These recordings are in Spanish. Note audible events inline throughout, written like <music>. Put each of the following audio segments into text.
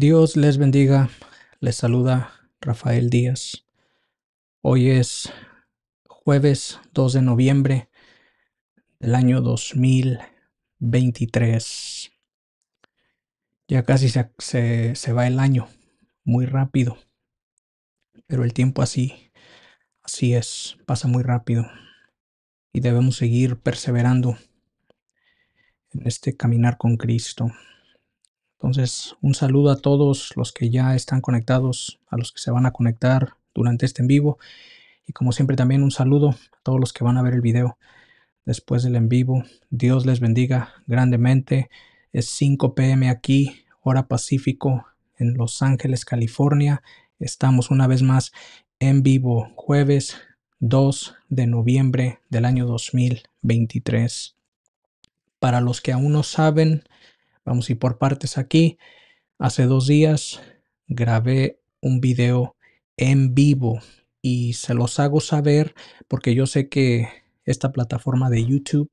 Dios les bendiga. Les saluda Rafael Díaz. Hoy es jueves 2 de noviembre del año 2023. Ya casi se, se va el año, muy rápido. Pero el tiempo así, así es, pasa muy rápido. Y debemos seguir perseverando en este caminar con Cristo. Entonces, un saludo a todos los que ya están conectados, a los que se van a conectar durante este en vivo. Y como siempre también un saludo a todos los que van a ver el video después del en vivo. Dios les bendiga grandemente. Es 5 pm aquí, hora Pacífico, en Los Ángeles, California. Estamos una vez más en vivo jueves 2 de noviembre del año 2023. Para los que aún no saben, Vamos a ir por partes aquí. Hace dos días grabé un video en vivo y se los hago saber porque yo sé que esta plataforma de YouTube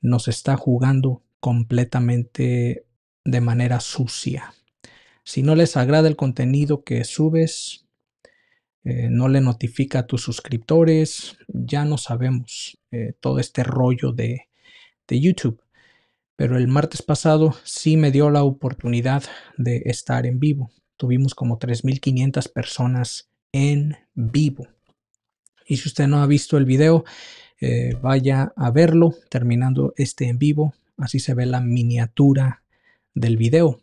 nos está jugando completamente de manera sucia. Si no les agrada el contenido que subes, eh, no le notifica a tus suscriptores, ya no sabemos eh, todo este rollo de, de YouTube pero el martes pasado sí me dio la oportunidad de estar en vivo. Tuvimos como 3.500 personas en vivo. Y si usted no ha visto el video, eh, vaya a verlo terminando este en vivo. Así se ve la miniatura del video.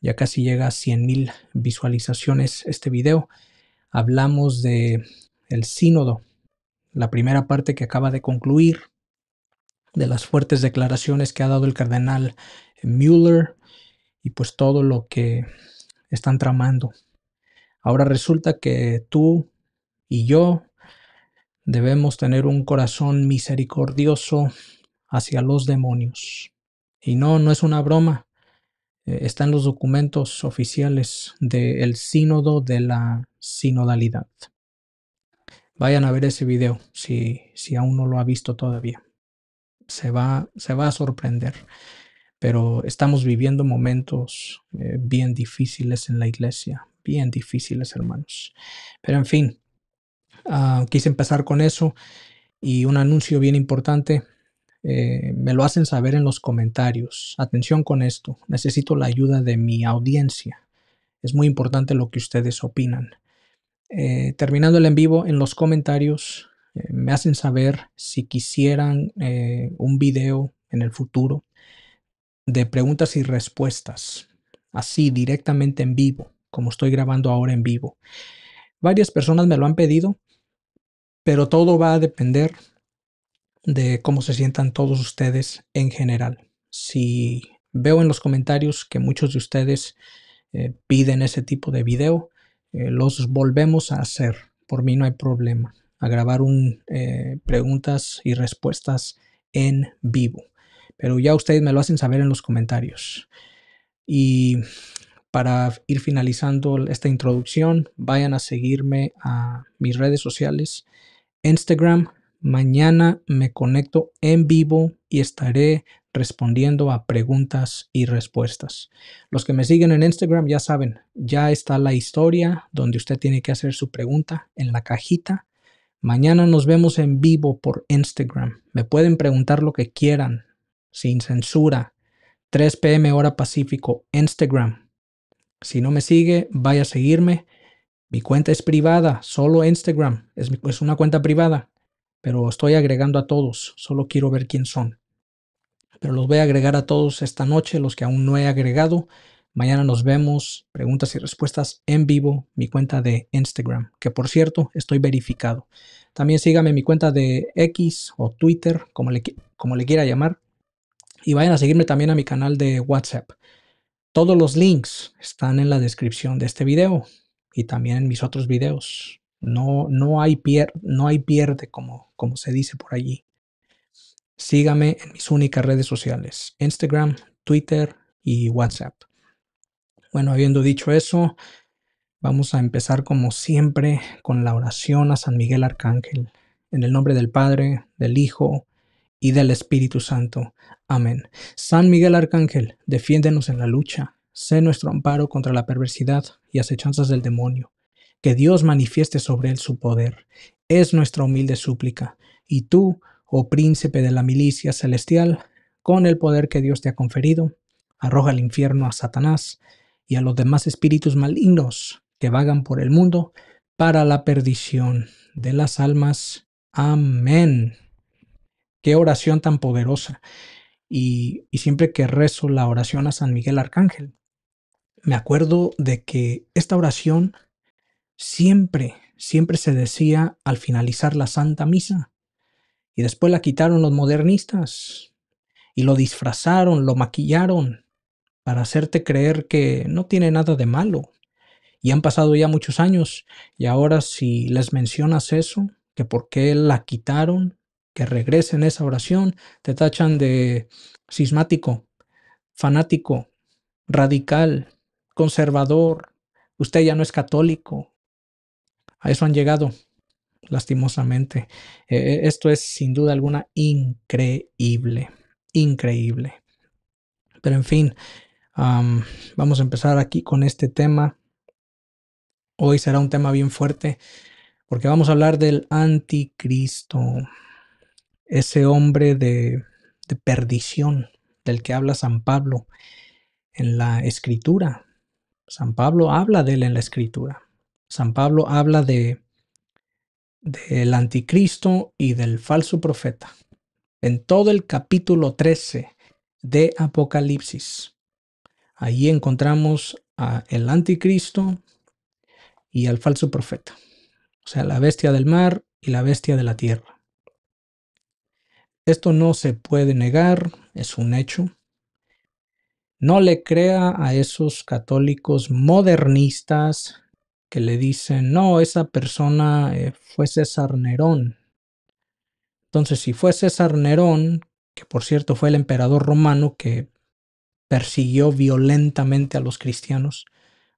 Ya casi llega a 100.000 visualizaciones este video. Hablamos de el sínodo, la primera parte que acaba de concluir, de las fuertes declaraciones que ha dado el cardenal eh, Mueller y pues todo lo que están tramando. Ahora resulta que tú y yo debemos tener un corazón misericordioso hacia los demonios. Y no, no es una broma. Eh, Está en los documentos oficiales del sínodo de la sinodalidad. Vayan a ver ese video si, si aún no lo ha visto todavía se va, se va a sorprender. Pero estamos viviendo momentos eh, bien difíciles en la iglesia, bien difíciles, hermanos. Pero en fin, ah, quise empezar con eso y un anuncio bien importante. Eh, me lo hacen saber en los comentarios. Atención con esto, necesito la ayuda de mi audiencia. Es muy importante lo que ustedes opinan. Eh, terminando el en vivo, en los comentarios eh, me hacen saber si quisieran eh, un video en el futuro de preguntas y respuestas, así directamente en vivo, como estoy grabando ahora en vivo. Varias personas me lo han pedido, pero todo va a depender de cómo se sientan todos ustedes en general. Si veo en los comentarios que muchos de ustedes eh, piden ese tipo de video, los volvemos a hacer. Por mí no hay problema a grabar un, eh, preguntas y respuestas en vivo. Pero ya ustedes me lo hacen saber en los comentarios. Y para ir finalizando esta introducción, vayan a seguirme a mis redes sociales, Instagram. Mañana me conecto en vivo y estaré respondiendo a preguntas y respuestas. Los que me siguen en Instagram ya saben, ya está la historia donde usted tiene que hacer su pregunta en la cajita Mañana nos vemos en vivo por Instagram. Me pueden preguntar lo que quieran, sin censura. 3 pm hora Pacífico, Instagram. Si no me sigue, vaya a seguirme. Mi cuenta es privada, solo Instagram. Es, una cuenta privada, pero estoy agregando a todos. Solo quiero ver quién son. Pero los voy a agregar a todos esta noche, los que aún no he agregado. Mañana nos vemos. Preguntas y respuestas en vivo. Mi cuenta de Instagram, que por cierto estoy verificado. También sígame en mi cuenta de X o Twitter, como le, como le quiera llamar. Y vayan a seguirme también a mi canal de WhatsApp. Todos los links están en la descripción de este video y también en mis otros videos. No, no, hay, no hay pierde, como, como se dice por allí. Sígame en mis únicas redes sociales, Instagram, Twitter y WhatsApp. Bueno, habiendo dicho eso, vamos a empezar como siempre con la oración a San Miguel Arcángel, en el nombre del Padre, del Hijo y del Espíritu Santo. Amén. San Miguel Arcángel, defiéndenos en la lucha, sé nuestro amparo contra la perversidad y acechanzas del demonio. Que Dios manifieste sobre él su poder. Es nuestra humilde súplica. Y tú, oh príncipe de la milicia celestial, con el poder que Dios te ha conferido, arroja al infierno a Satanás y a los demás espíritus malignos que vagan por el mundo para la perdición de las almas. Amén. Qué oración tan poderosa. Y, y, siempre que rezo la oración a San Miguel Arcángel, me acuerdo de que esta oración siempre, siempre se decía al finalizar la Santa Misa. Y después la quitaron los modernistas y lo disfrazaron, lo maquillaron para hacerte creer que no tiene nada de malo. Y han pasado ya muchos años y ahora si les mencionas eso, que por qué la quitaron, que regresen esa oración, te tachan de sismático fanático, radical, conservador, usted ya no es católico. A eso han llegado, lastimosamente. E, e, esto es sin duda alguna increíble, increíble. Pero en fin, vamos a empezar aquí con este tema. Hoy será un tema bien fuerte porque vamos a hablar del anticristo, ese hombre de, de perdición del que habla San Pablo en la escritura. San Pablo habla de él en la escritura. San Pablo habla de del anticristo y del falso profeta. En todo el capítulo 13 de Apocalipsis, Allí encontramos al anticristo y al falso profeta, o sea, la bestia del mar y la bestia de la tierra. Esto no se puede negar, es un hecho. No le crea a esos católicos modernistas que le dicen, no, esa persona eh, fue César Nerón. Entonces, si fue César Nerón, que por cierto fue el emperador romano que persiguió violentamente a los cristianos,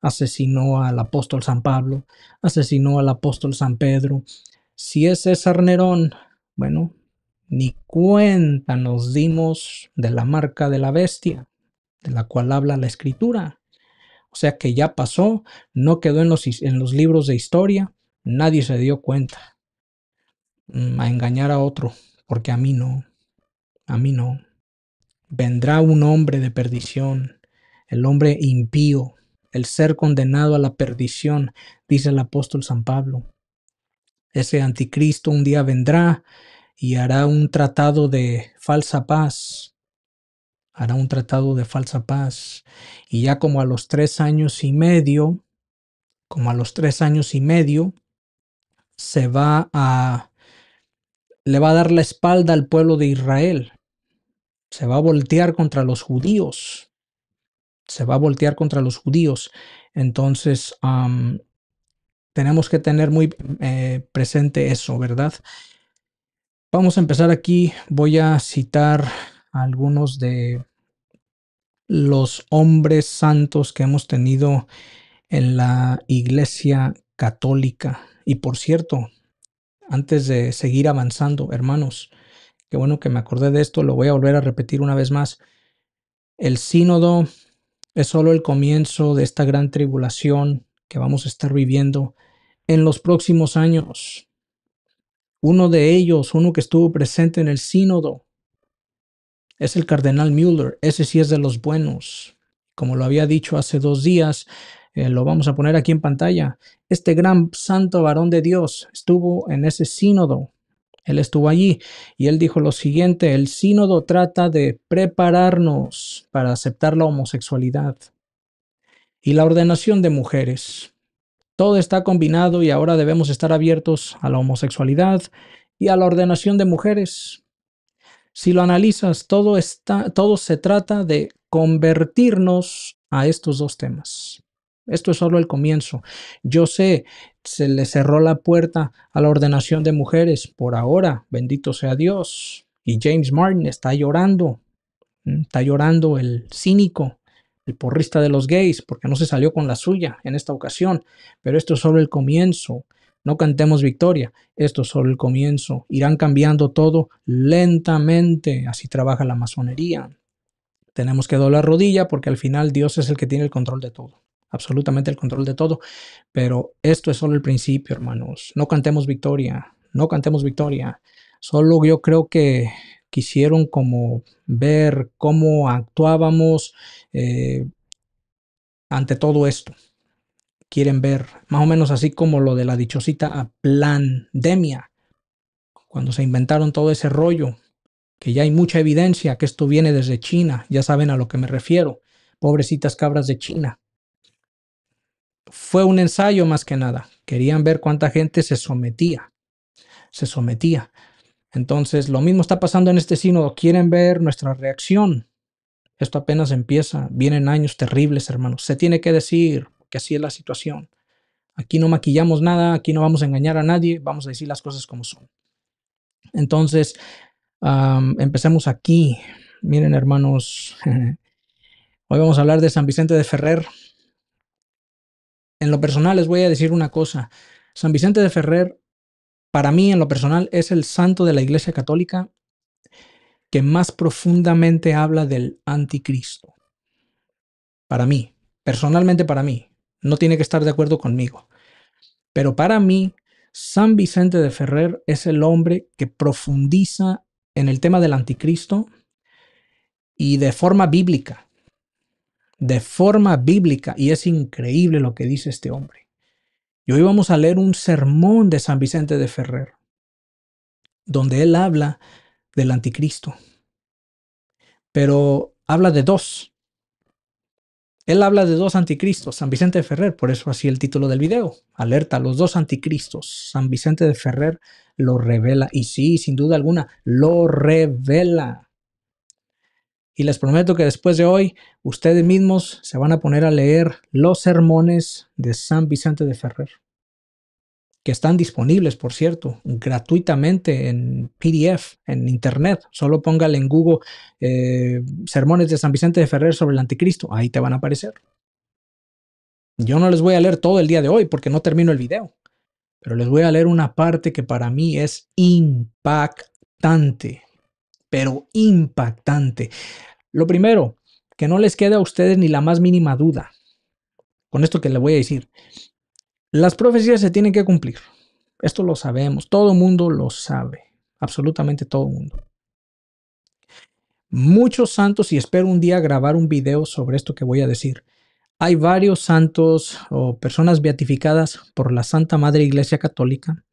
asesinó al apóstol San Pablo, asesinó al apóstol San Pedro. Si es César Nerón, bueno, ni cuenta nos dimos de la marca de la bestia, de la cual habla la escritura. O sea que ya pasó, no quedó en los, en los libros de historia, nadie se dio cuenta. Mm, a engañar a otro, porque a mí no, a mí no vendrá un hombre de perdición, el hombre impío, el ser condenado a la perdición, dice el apóstol San Pablo. Ese anticristo un día vendrá y hará un tratado de falsa paz. Hará un tratado de falsa paz. Y ya como a los tres años y medio, como a los tres años y medio, se va a, le va a dar la espalda al pueblo de Israel se va a voltear contra los judíos. Se va a voltear contra los judíos. Entonces, tenemos que tener muy eh, presente eso, ¿verdad? Vamos a empezar aquí. Voy a citar algunos de los hombres santos que hemos tenido en la Iglesia Católica. Y por cierto, antes de seguir avanzando, hermanos, Qué bueno que me acordé de esto, lo voy a volver a repetir una vez más. El sínodo es solo el comienzo de esta gran tribulación que vamos a estar viviendo en los próximos años. Uno de ellos, uno que estuvo presente en el sínodo, es el cardenal Müller. Ese sí es de los buenos. Como lo había dicho hace dos días, eh, lo vamos a poner aquí en pantalla. Este gran santo varón de Dios estuvo en ese sínodo él estuvo allí y él dijo lo siguiente, el sínodo trata de prepararnos para aceptar la homosexualidad y la ordenación de mujeres. Todo está combinado y ahora debemos estar abiertos a la homosexualidad y a la ordenación de mujeres. Si lo analizas, todo, está, todo se trata de convertirnos a estos dos temas. Esto es solo el comienzo. Yo sé se le cerró la puerta a la ordenación de mujeres por ahora, bendito sea Dios. Y James Martin está llorando, está llorando el cínico, el porrista de los gays, porque no se salió con la suya en esta ocasión. Pero esto es solo el comienzo. No cantemos victoria, esto es solo el comienzo. Irán cambiando todo lentamente, así trabaja la masonería. Tenemos que doblar rodilla porque al final Dios es el que tiene el control de todo absolutamente el control de todo. Pero esto es solo el principio, hermanos. No cantemos victoria, no cantemos victoria. Solo yo creo que quisieron como ver cómo actuábamos eh, ante todo esto. Quieren ver, más o menos así como lo de la dichosita pandemia, cuando se inventaron todo ese rollo, que ya hay mucha evidencia que esto viene desde China, ya saben a lo que me refiero, pobrecitas cabras de China, fue un ensayo más que nada. Querían ver cuánta gente se sometía. Se sometía. Entonces, lo mismo está pasando en este sínodo. Quieren ver nuestra reacción. Esto apenas empieza. Vienen años terribles, hermanos. Se tiene que decir que así es la situación. Aquí no maquillamos nada, aquí no vamos a engañar a nadie, vamos a decir las cosas como son. Entonces, empecemos aquí. Miren, hermanos, <laughs> hoy vamos a hablar de San Vicente de Ferrer, en lo personal les voy a decir una cosa. San Vicente de Ferrer, para mí en lo personal, es el santo de la Iglesia Católica que más profundamente habla del anticristo. Para mí, personalmente para mí, no tiene que estar de acuerdo conmigo. Pero para mí, San Vicente de Ferrer es el hombre que profundiza en el tema del anticristo y de forma bíblica de forma bíblica y es increíble lo que dice este hombre. Y hoy vamos a leer un sermón de San Vicente de Ferrer, donde él habla del anticristo, pero habla de dos. Él habla de dos anticristos, San Vicente de Ferrer, por eso así el título del video. Alerta, los dos anticristos. San Vicente de Ferrer lo revela y sí, sin duda alguna, lo revela. Y les prometo que después de hoy, ustedes mismos se van a poner a leer los sermones de San Vicente de Ferrer, que están disponibles, por cierto, gratuitamente en PDF, en Internet. Solo póngale en Google eh, sermones de San Vicente de Ferrer sobre el anticristo. Ahí te van a aparecer. Yo no les voy a leer todo el día de hoy porque no termino el video, pero les voy a leer una parte que para mí es impactante pero impactante. Lo primero, que no les quede a ustedes ni la más mínima duda con esto que le voy a decir. Las profecías se tienen que cumplir. Esto lo sabemos, todo el mundo lo sabe, absolutamente todo el mundo. Muchos santos, y espero un día grabar un video sobre esto que voy a decir. Hay varios santos o personas beatificadas por la Santa Madre Iglesia Católica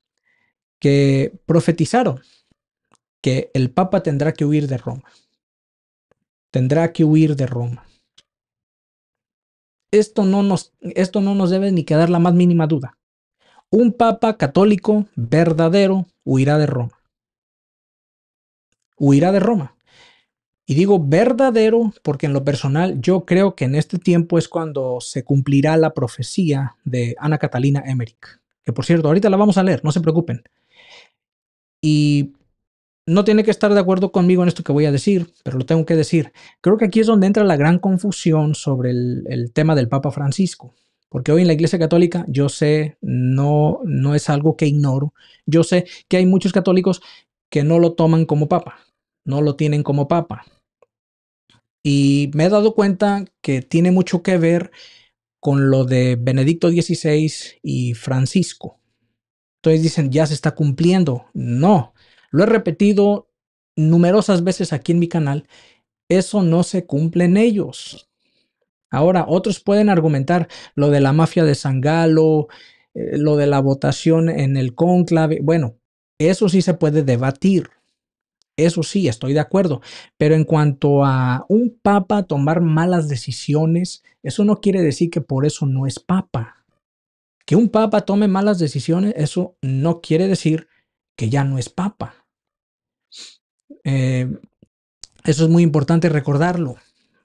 que profetizaron que el Papa tendrá que huir de Roma. Tendrá que huir de Roma. Esto no nos, esto no nos debe ni quedar la más mínima duda. Un Papa católico verdadero huirá de Roma. Huirá de Roma. Y digo verdadero porque en lo personal yo creo que en este tiempo es cuando se cumplirá la profecía de Ana Catalina Emmerich, que por cierto, ahorita la vamos a leer, no se preocupen. Y no tiene que estar de acuerdo conmigo en esto que voy a decir, pero lo tengo que decir. Creo que aquí es donde entra la gran confusión sobre el, tema del Papa Francisco. Porque hoy en la Iglesia Católica, yo sé, no, no es algo que ignoro. Yo sé que hay muchos católicos que no lo toman como papa, no lo tienen como papa. Y me he dado cuenta que tiene mucho que ver con lo de Benedicto XVI y Francisco. Entonces dicen, ya se está cumpliendo. No, lo he repetido numerosas veces aquí en mi canal. Eso no se cumple en ellos. Ahora, otros pueden argumentar lo de la mafia de Sangalo, eh, lo de la votación en el conclave. Bueno, eso sí se puede debatir. Eso sí, estoy de acuerdo. Pero en cuanto a un papa tomar malas decisiones, eso no quiere decir que por eso no es papa. Que un papa tome malas decisiones, eso no quiere decir que ya no es papa. Eh, eso es muy importante recordarlo,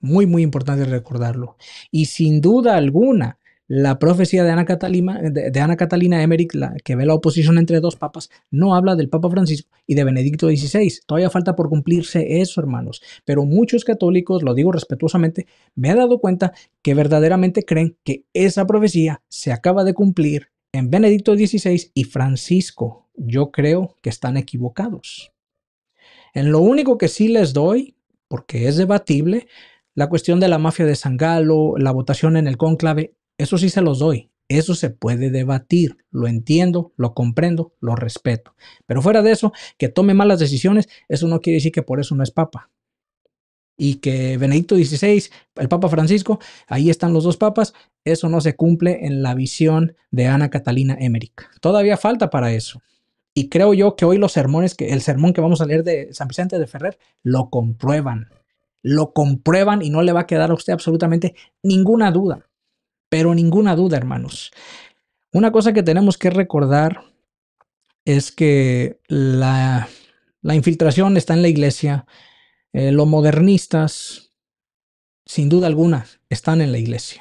muy, muy importante recordarlo. Y sin duda alguna, la profecía de Ana Catalina, de, Ana Catalina Emmerich, la, que ve la oposición entre dos papas, no habla del Papa Francisco y de Benedicto XVI. Todavía falta por cumplirse eso, hermanos. Pero muchos católicos, lo digo respetuosamente, me he dado cuenta que verdaderamente creen que esa profecía se acaba de cumplir en Benedicto XVI y Francisco. Yo creo que están equivocados. En lo único que sí les doy, porque es debatible, la cuestión de la mafia de Galo, la votación en el cónclave, eso sí se los doy. Eso se puede debatir, lo entiendo, lo comprendo, lo respeto. Pero fuera de eso, que tome malas decisiones, eso no quiere decir que por eso no es papa. Y que Benedicto XVI, el Papa Francisco, ahí están los dos papas, eso no se cumple en la visión de Ana Catalina Emmerich. Todavía falta para eso. Y creo yo que hoy los sermones, que el sermón que vamos a leer de San Vicente de Ferrer, lo comprueban. Lo comprueban y no le va a quedar a usted absolutamente ninguna duda. Pero ninguna duda, hermanos. Una cosa que tenemos que recordar es que la, infiltración está en la iglesia. Eh, los modernistas, sin duda alguna, están en la iglesia.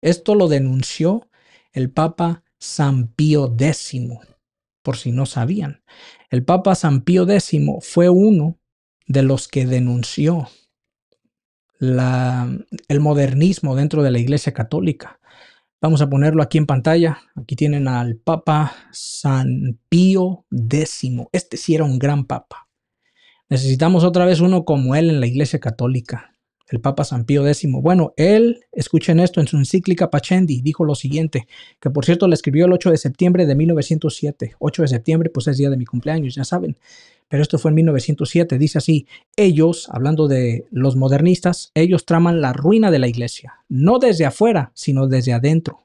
Esto lo denunció el Papa San Pío X por si no sabían. El Papa San Pío X fue uno de los que denunció el modernismo dentro de la Iglesia Católica. Vamos a ponerlo aquí en pantalla. Aquí tienen al Papa San Pío X. Este sí era un gran papa. Necesitamos otra vez uno como él en la Iglesia Católica el Papa San Pío X. Bueno, él, escuchen esto, en su encíclica Pachendi, dijo lo siguiente, que por cierto le escribió el 8 de septiembre de 1907. 8 de septiembre, pues es día de mi cumpleaños, ya saben. Pero esto fue en 1907. Dice así, ellos, hablando de los modernistas, ellos traman la ruina de la iglesia, no desde afuera, sino desde adentro.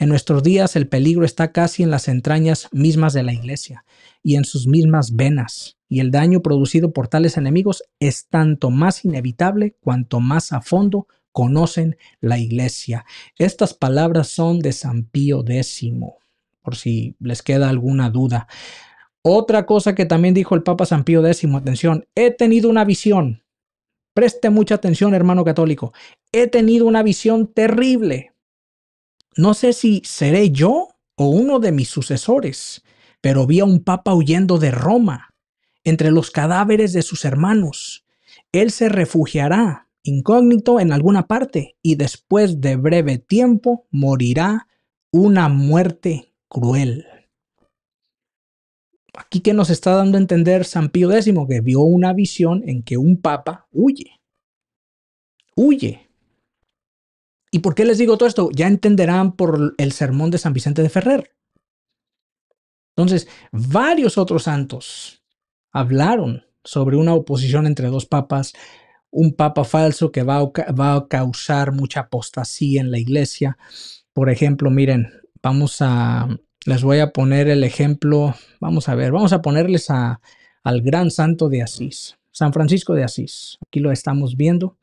En nuestros días el peligro está casi en las entrañas mismas de la iglesia y en sus mismas venas, y el daño producido por tales enemigos es tanto más inevitable cuanto más a fondo conocen la iglesia. Estas palabras son de San Pío X, por si les queda alguna duda. Otra cosa que también dijo el Papa San Pío X, atención, he tenido una visión. Preste mucha atención, hermano católico. He tenido una visión terrible no sé si seré yo o uno de mis sucesores, pero vi a un papa huyendo de Roma, entre los cadáveres de sus hermanos. Él se refugiará incógnito en alguna parte y después de breve tiempo morirá una muerte cruel. Aquí que nos está dando a entender San Pío X, que vio una visión en que un papa huye. Huye ¿Y por qué les digo todo esto? Ya entenderán por el sermón de San Vicente de Ferrer. Entonces, varios otros santos hablaron sobre una oposición entre dos papas, un papa falso que va a, va a causar mucha apostasía en la iglesia. Por ejemplo, miren, vamos a, les voy a poner el ejemplo, vamos a ver, vamos a ponerles a, al gran santo de Asís, San Francisco de Asís. Aquí lo estamos viendo.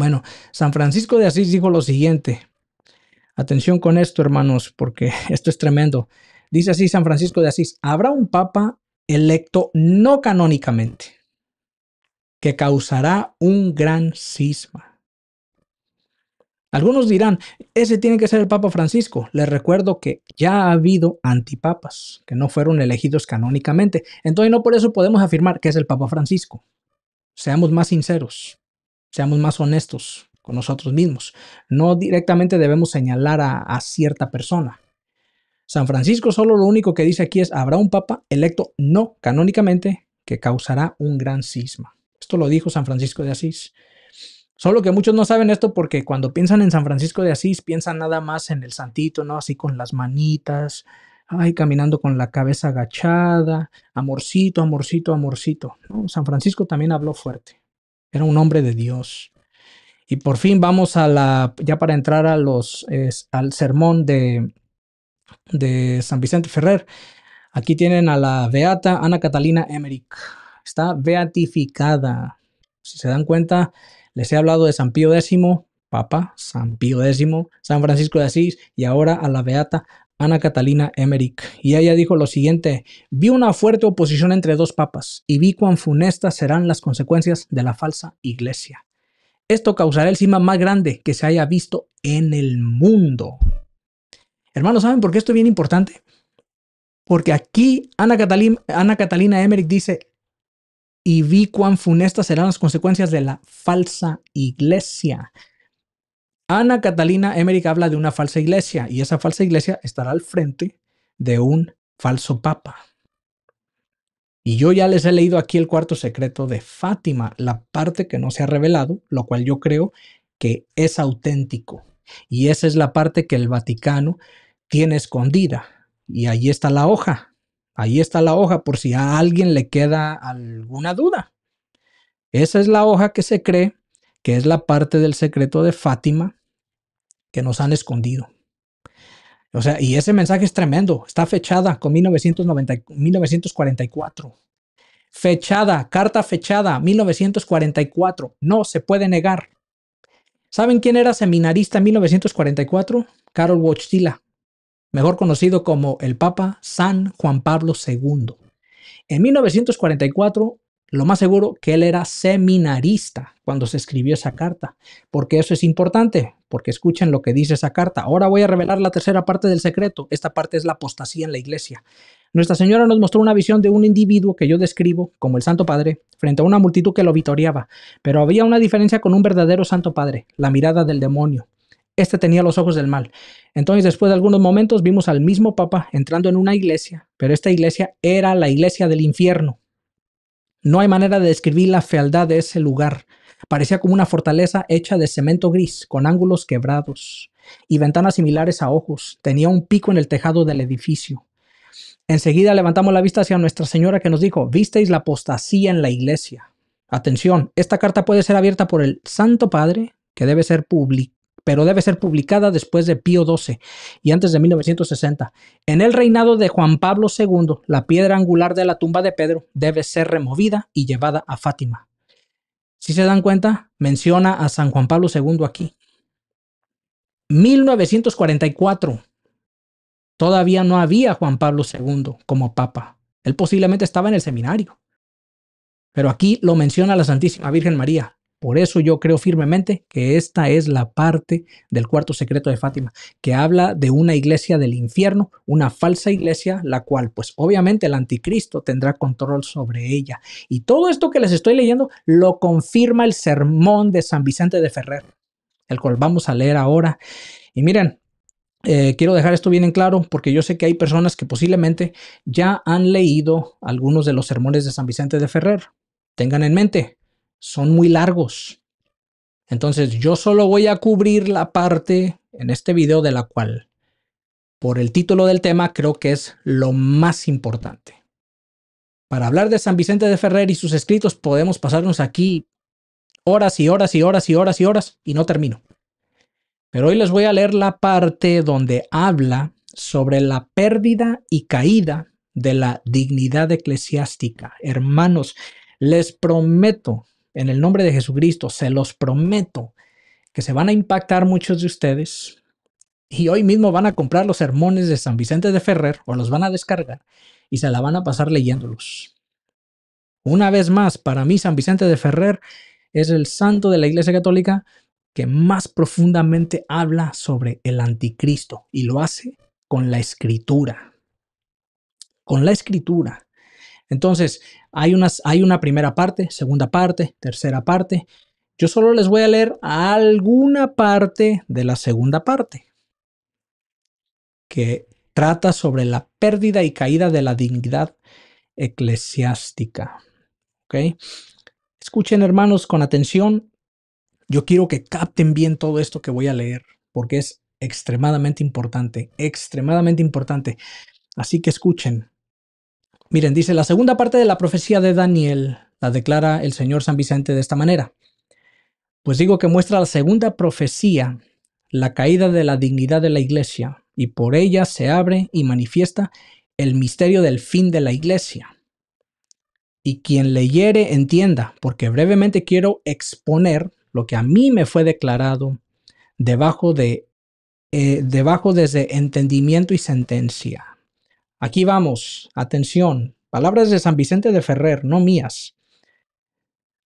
Bueno, San Francisco de Asís dijo lo siguiente. Atención con esto, hermanos, porque <laughs> esto es tremendo. Dice así San Francisco de Asís, habrá un papa electo no canónicamente que causará un gran cisma. Algunos dirán, ese tiene que ser el Papa Francisco. Les recuerdo que ya ha habido antipapas que no fueron elegidos canónicamente. Entonces no por eso podemos afirmar que es el Papa Francisco. Seamos más sinceros seamos más honestos con nosotros mismos. No directamente debemos señalar a, cierta persona. San Francisco solo lo único que dice aquí es, habrá un papa electo no canónicamente que causará un gran cisma. Esto lo dijo San Francisco de Asís. Solo que muchos no saben esto porque cuando piensan en San Francisco de Asís, piensan nada más en el santito, ¿no? Así con las manitas, ay, caminando con la cabeza agachada, amorcito, amorcito, amorcito. San Francisco también habló fuerte. Era un hombre de Dios. Y por fin vamos a la, ya para entrar a los, al sermón de, de San Vicente Ferrer. Aquí tienen a la beata Ana Catalina Emmerich. Está beatificada. Si se dan cuenta, les he hablado de San Pío X, Papa, San Pío X, San Francisco de Asís y ahora a la beata Ana Catalina Emmerich, y ella dijo lo siguiente, vi una fuerte oposición entre dos papas y vi cuán funestas serán las consecuencias de la falsa iglesia. Esto causará el cima más grande que se haya visto en el mundo. Hermanos, ¿saben por qué esto es bien importante? Porque aquí Ana Catalina, Ana Catalina Emmerich dice, y vi cuán funestas serán las consecuencias de la falsa iglesia. Ana Catalina Emmerich habla de una falsa iglesia y esa falsa iglesia estará al frente de un falso papa. Y yo ya les he leído aquí el cuarto secreto de Fátima, la parte que no se ha revelado, lo cual yo creo que es auténtico. Y esa es la parte que el Vaticano tiene escondida. Y ahí está la hoja. Ahí está la hoja por si a alguien le queda alguna duda. Esa es la hoja que se cree que es la parte del secreto de Fátima que nos han escondido. O sea, y ese mensaje es tremendo. Está fechada con 1990, 1944. Fechada, carta fechada, 1944. No se puede negar. ¿Saben quién era seminarista en 1944? Carol Wojtyla, mejor conocido como el Papa San Juan Pablo II. En 1944, lo más seguro que él era seminarista cuando se escribió esa carta. Porque eso es importante, porque escuchen lo que dice esa carta. Ahora voy a revelar la tercera parte del secreto. Esta parte es la apostasía en la iglesia. Nuestra Señora nos mostró una visión de un individuo que yo describo como el Santo Padre frente a una multitud que lo vitoreaba, pero había una diferencia con un verdadero Santo Padre, la mirada del demonio. Este tenía los ojos del mal. Entonces, después de algunos momentos, vimos al mismo Papa entrando en una iglesia, pero esta iglesia era la iglesia del infierno. No hay manera de describir la fealdad de ese lugar. Parecía como una fortaleza hecha de cemento gris, con ángulos quebrados y ventanas similares a ojos. Tenía un pico en el tejado del edificio. Enseguida levantamos la vista hacia Nuestra Señora que nos dijo, visteis la apostasía en la iglesia. Atención, esta carta puede ser abierta por el Santo Padre, que debe ser público pero debe ser publicada después de Pío XII y antes de 1960. En el reinado de Juan Pablo II, la piedra angular de la tumba de Pedro debe ser removida y llevada a Fátima. Si se dan cuenta, menciona a San Juan Pablo II aquí. 1944. Todavía no había Juan Pablo II como papa. Él posiblemente estaba en el seminario. Pero aquí lo menciona la Santísima Virgen María. Por eso yo creo firmemente que esta es la parte del cuarto secreto de Fátima, que habla de una iglesia del infierno, una falsa iglesia, la cual pues obviamente el anticristo tendrá control sobre ella. Y todo esto que les estoy leyendo lo confirma el sermón de San Vicente de Ferrer, el cual vamos a leer ahora. Y miren, eh, quiero dejar esto bien en claro porque yo sé que hay personas que posiblemente ya han leído algunos de los sermones de San Vicente de Ferrer. Tengan en mente, son muy largos. Entonces yo solo voy a cubrir la parte en este video de la cual, por el título del tema, creo que es lo más importante. Para hablar de San Vicente de Ferrer y sus escritos podemos pasarnos aquí horas y horas y horas y horas y horas y no termino. Pero hoy les voy a leer la parte donde habla sobre la pérdida y caída de la dignidad eclesiástica. Hermanos, les prometo en el nombre de Jesucristo, se los prometo que se van a impactar muchos de ustedes y hoy mismo van a comprar los sermones de San Vicente de Ferrer o los van a descargar y se la van a pasar leyéndolos. Una vez más, para mí San Vicente de Ferrer es el santo de la Iglesia Católica que más profundamente habla sobre el anticristo y lo hace con la escritura. Con la escritura. Entonces, hay, unas, hay una primera parte, segunda parte, tercera parte. Yo solo les voy a leer alguna parte de la segunda parte, que trata sobre la pérdida y caída de la dignidad eclesiástica. Escuchen, hermanos, con atención. Yo quiero que capten bien todo esto que voy a leer, porque es extremadamente importante, extremadamente importante. Así que escuchen, Miren, dice la segunda parte de la profecía de Daniel, la declara el Señor San Vicente de esta manera. Pues digo que muestra la segunda profecía, la caída de la dignidad de la iglesia, y por ella se abre y manifiesta el misterio del fin de la iglesia. Y quien leyere entienda, porque brevemente quiero exponer lo que a mí me fue declarado debajo de eh, debajo desde entendimiento y sentencia. Aquí vamos, atención, palabras de San Vicente de Ferrer, no mías.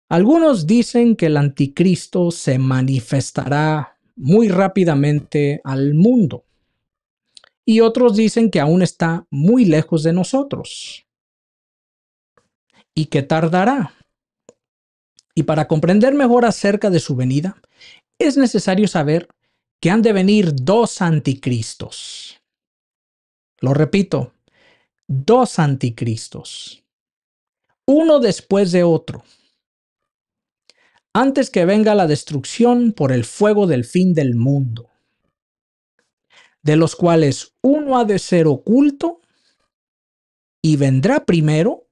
Algunos dicen que el anticristo se manifestará muy rápidamente al mundo y otros dicen que aún está muy lejos de nosotros y que tardará. Y para comprender mejor acerca de su venida, es necesario saber que han de venir dos anticristos. Lo repito, dos anticristos, uno después de otro, antes que venga la destrucción por el fuego del fin del mundo, de los cuales uno ha de ser oculto y vendrá primero,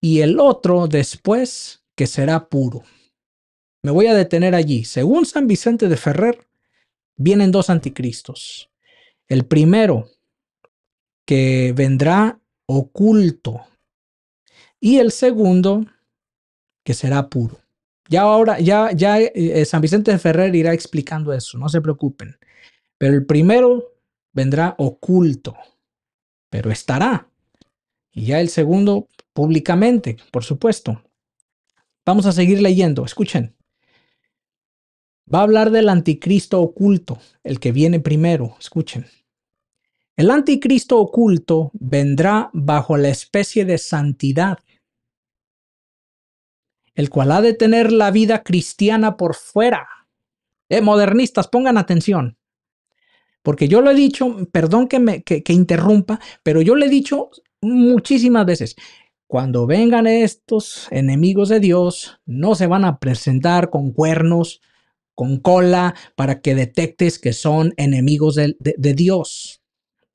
y el otro después que será puro. Me voy a detener allí. Según San Vicente de Ferrer, vienen dos anticristos. El primero que vendrá oculto. Y el segundo, que será puro. Ya ahora, ya, ya eh, eh, San Vicente de Ferrer irá explicando eso, no se preocupen. Pero el primero vendrá oculto, pero estará. Y ya el segundo públicamente, por supuesto. Vamos a seguir leyendo, escuchen. Va a hablar del anticristo oculto, el que viene primero, escuchen. El anticristo oculto vendrá bajo la especie de santidad, el cual ha de tener la vida cristiana por fuera. Eh, modernistas, pongan atención. Porque yo lo he dicho, perdón que, me, que, interrumpa, pero yo le he dicho muchísimas veces. Cuando vengan estos enemigos de Dios, no se van a presentar con cuernos, con cola, para que detectes que son enemigos de Dios.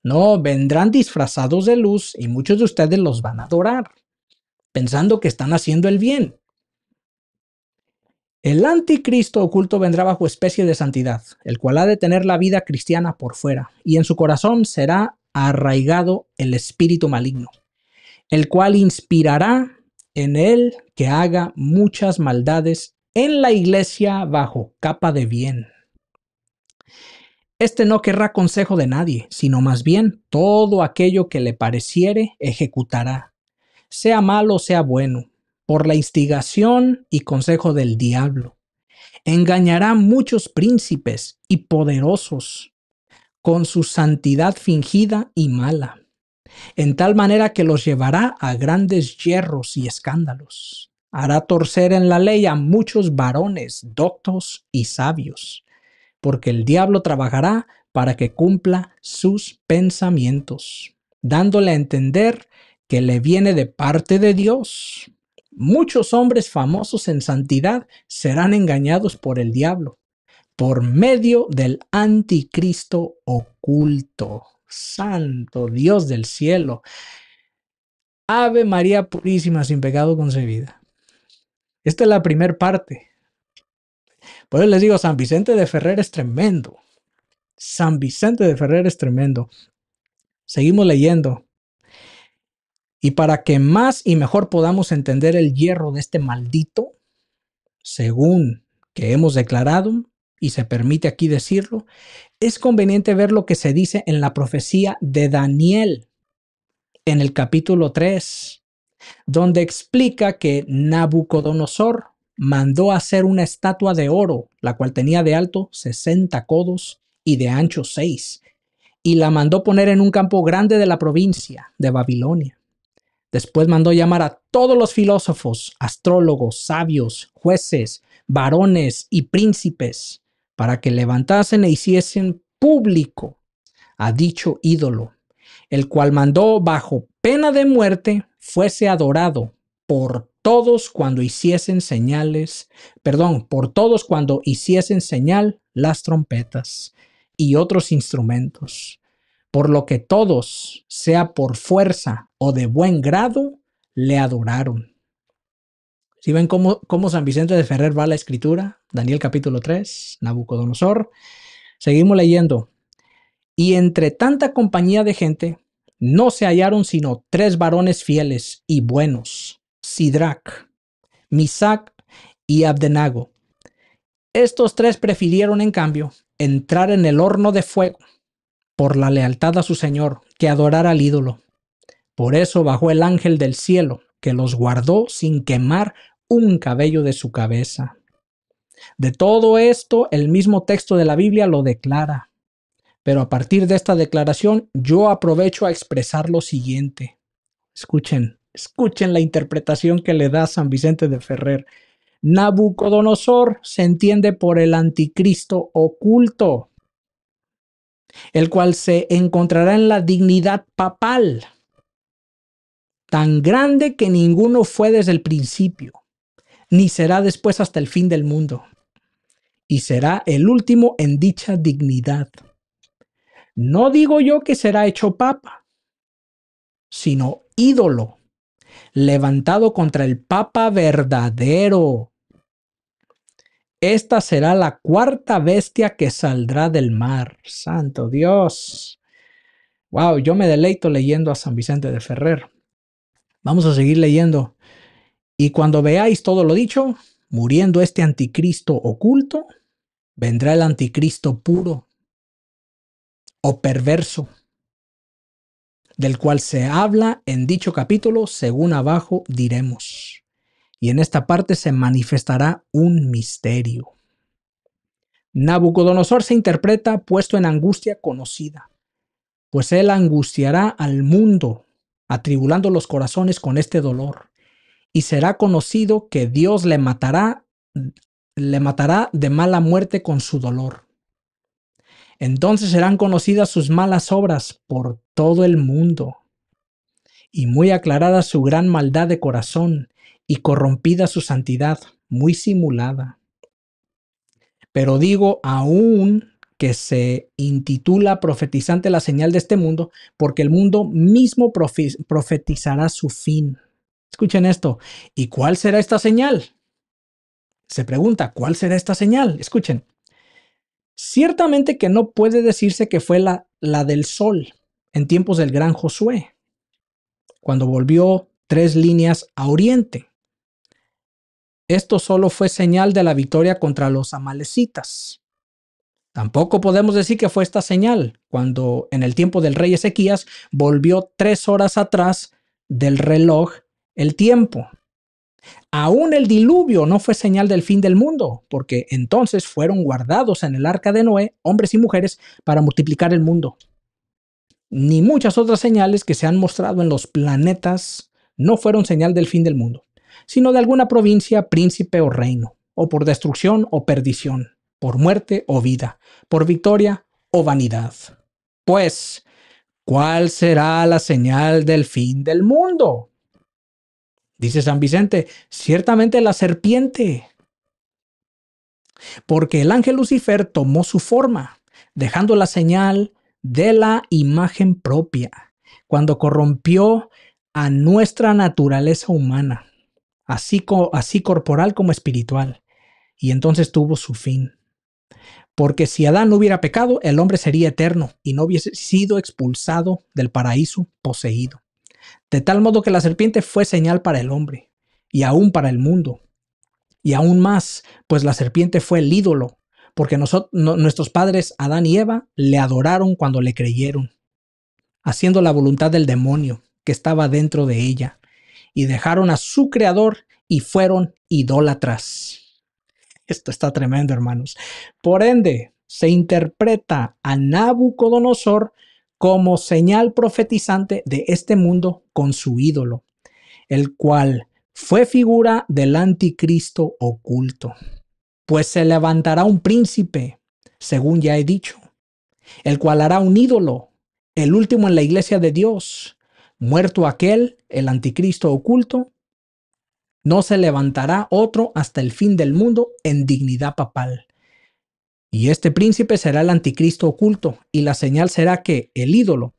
No, vendrán disfrazados de luz y muchos de ustedes los van a adorar, pensando que están haciendo el bien. El anticristo oculto vendrá bajo especie de santidad, el cual ha de tener la vida cristiana por fuera, y en su corazón será arraigado el espíritu maligno, el cual inspirará en él que haga muchas maldades en la iglesia bajo capa de bien. Este no querrá consejo de nadie, sino más bien todo aquello que le pareciere ejecutará, sea malo sea bueno, por la instigación y consejo del diablo. Engañará muchos príncipes y poderosos con su santidad fingida y mala, en tal manera que los llevará a grandes yerros y escándalos. Hará torcer en la ley a muchos varones doctos y sabios porque el diablo trabajará para que cumpla sus pensamientos, dándole a entender que le viene de parte de Dios. Muchos hombres famosos en santidad serán engañados por el diablo, por medio del anticristo oculto. Santo Dios del cielo. Ave María Purísima, sin pecado concebida. Esta es la primera parte. Por eso les digo, San Vicente de Ferrer es tremendo. San Vicente de Ferrer es tremendo. Seguimos leyendo. Y para que más y mejor podamos entender el hierro de este maldito, según que hemos declarado, y se permite aquí decirlo, es conveniente ver lo que se dice en la profecía de Daniel, en el capítulo 3, donde explica que Nabucodonosor mandó hacer una estatua de oro, la cual tenía de alto 60 codos y de ancho 6, y la mandó poner en un campo grande de la provincia de Babilonia. Después mandó llamar a todos los filósofos, astrólogos, sabios, jueces, varones y príncipes, para que levantasen e hiciesen público a dicho ídolo, el cual mandó bajo pena de muerte fuese adorado por todos cuando hiciesen señales, perdón, por todos cuando hiciesen señal las trompetas y otros instrumentos, por lo que todos, sea por fuerza o de buen grado, le adoraron. Si ven cómo, cómo, San Vicente de Ferrer va a la escritura, Daniel capítulo 3, Nabucodonosor, seguimos leyendo. Y entre tanta compañía de gente, no se hallaron sino tres varones fieles y buenos Sidrac, Misac y Abdenago. Estos tres prefirieron, en cambio, entrar en el horno de fuego por la lealtad a su Señor que adorar al ídolo. Por eso bajó el ángel del cielo, que los guardó sin quemar un cabello de su cabeza. De todo esto, el mismo texto de la Biblia lo declara. Pero a partir de esta declaración, yo aprovecho a expresar lo siguiente. Escuchen, Escuchen la interpretación que le da San Vicente de Ferrer. Nabucodonosor se entiende por el anticristo oculto, el cual se encontrará en la dignidad papal, tan grande que ninguno fue desde el principio, ni será después hasta el fin del mundo, y será el último en dicha dignidad. No digo yo que será hecho papa, sino ídolo levantado contra el Papa verdadero. Esta será la cuarta bestia que saldrá del mar. Santo Dios. Wow, yo me deleito leyendo a San Vicente de Ferrer. Vamos a seguir leyendo. Y cuando veáis todo lo dicho, muriendo este anticristo oculto, vendrá el anticristo puro o perverso del cual se habla en dicho capítulo, según abajo diremos. Y en esta parte se manifestará un misterio. Nabucodonosor se interpreta puesto en angustia conocida, pues él angustiará al mundo, atribulando los corazones con este dolor, y será conocido que Dios le matará, le matará de mala muerte con su dolor. Entonces serán conocidas sus malas obras por todo el mundo. Y muy aclarada su gran maldad de corazón, y corrompida su santidad, muy simulada. Pero digo aún que se intitula profetizante la señal de este mundo, porque el mundo mismo profetizará su fin. Escuchen esto. ¿Y cuál será esta señal? Se pregunta, ¿cuál será esta señal? Escuchen. Ciertamente que no puede decirse que fue la, del sol en tiempos del gran Josué, cuando volvió tres líneas a oriente. Esto solo fue señal de la victoria contra los amalecitas. Tampoco podemos decir que fue esta señal, cuando en el tiempo del rey Ezequías volvió tres horas atrás del reloj el tiempo. Aún el diluvio no fue señal del fin del mundo, porque entonces fueron guardados en el arca de Noé hombres y mujeres para multiplicar el mundo. Ni muchas otras señales que se han mostrado en los planetas no fueron señal del fin del mundo, sino de alguna provincia, príncipe o reino, o por destrucción o perdición, por muerte o vida, por victoria o vanidad. Pues, ¿cuál será la señal del fin del mundo? Dice San Vicente, ciertamente la serpiente, porque el ángel Lucifer tomó su forma, dejando la señal de la imagen propia, cuando corrompió a nuestra naturaleza humana, así, así corporal como espiritual, y entonces tuvo su fin. Porque si Adán no hubiera pecado, el hombre sería eterno y no hubiese sido expulsado del paraíso poseído. De tal modo que la serpiente fue señal para el hombre y aún para el mundo. Y aún más, pues la serpiente fue el ídolo, porque nuestros padres Adán y Eva le adoraron cuando le creyeron, haciendo la voluntad del demonio que estaba dentro de ella, y dejaron a su creador y fueron idólatras. Esto está tremendo, hermanos. Por ende, se interpreta a Nabucodonosor como señal profetizante de este mundo con su ídolo, el cual fue figura del anticristo oculto. Pues se levantará un príncipe, según ya he dicho, el cual hará un ídolo, el último en la iglesia de Dios, muerto aquel, el anticristo oculto, no se levantará otro hasta el fin del mundo en dignidad papal. Y este príncipe será el anticristo oculto, y la señal será que el ídolo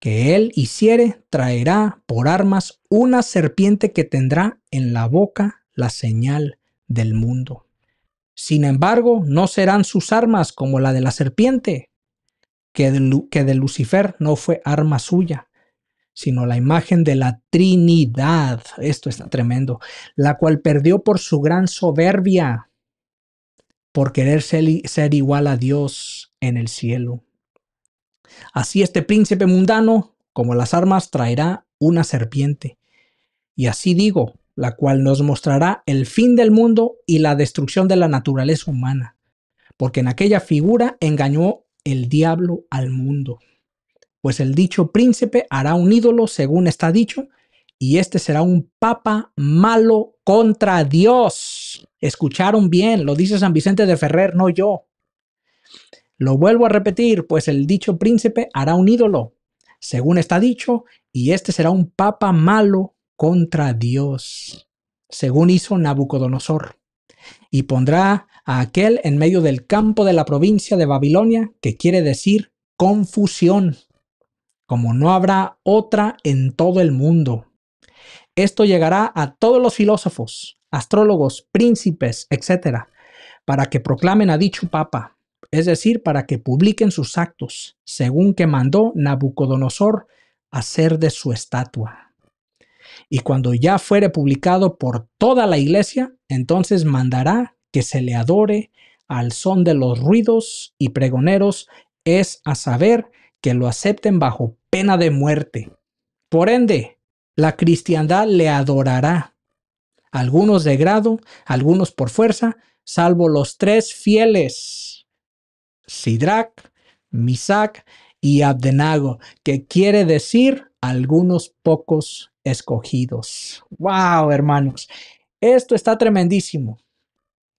que él hiciere traerá por armas una serpiente que tendrá en la boca la señal del mundo. Sin embargo, no serán sus armas como la de la serpiente, que de, Lucifer no fue arma suya, sino la imagen de la Trinidad. Esto está tremendo, la cual perdió por su gran soberbia por querer ser, igual a Dios en el cielo. Así este príncipe mundano, como las armas, traerá una serpiente. Y así digo, la cual nos mostrará el fin del mundo y la destrucción de la naturaleza humana, porque en aquella figura engañó el diablo al mundo. Pues el dicho príncipe hará un ídolo, según está dicho, y este será un papa malo contra Dios. Escucharon bien, lo dice San Vicente de Ferrer, no yo. Lo vuelvo a repetir, pues el dicho príncipe hará un ídolo, según está dicho, y este será un papa malo contra Dios, según hizo Nabucodonosor, y pondrá a aquel en medio del campo de la provincia de Babilonia, que quiere decir confusión, como no habrá otra en todo el mundo. Esto llegará a todos los filósofos, astrólogos, príncipes, etc., para que proclamen a dicho papa, es decir, para que publiquen sus actos, según que mandó Nabucodonosor hacer de su estatua. Y cuando ya fuere publicado por toda la iglesia, entonces mandará que se le adore al son de los ruidos y pregoneros, es a saber, que lo acepten bajo pena de muerte. Por ende, la cristiandad le adorará, algunos de grado, algunos por fuerza, salvo los tres fieles, Sidrac, Misac y Abdenago, que quiere decir algunos pocos escogidos. ¡Wow, hermanos! Esto está tremendísimo.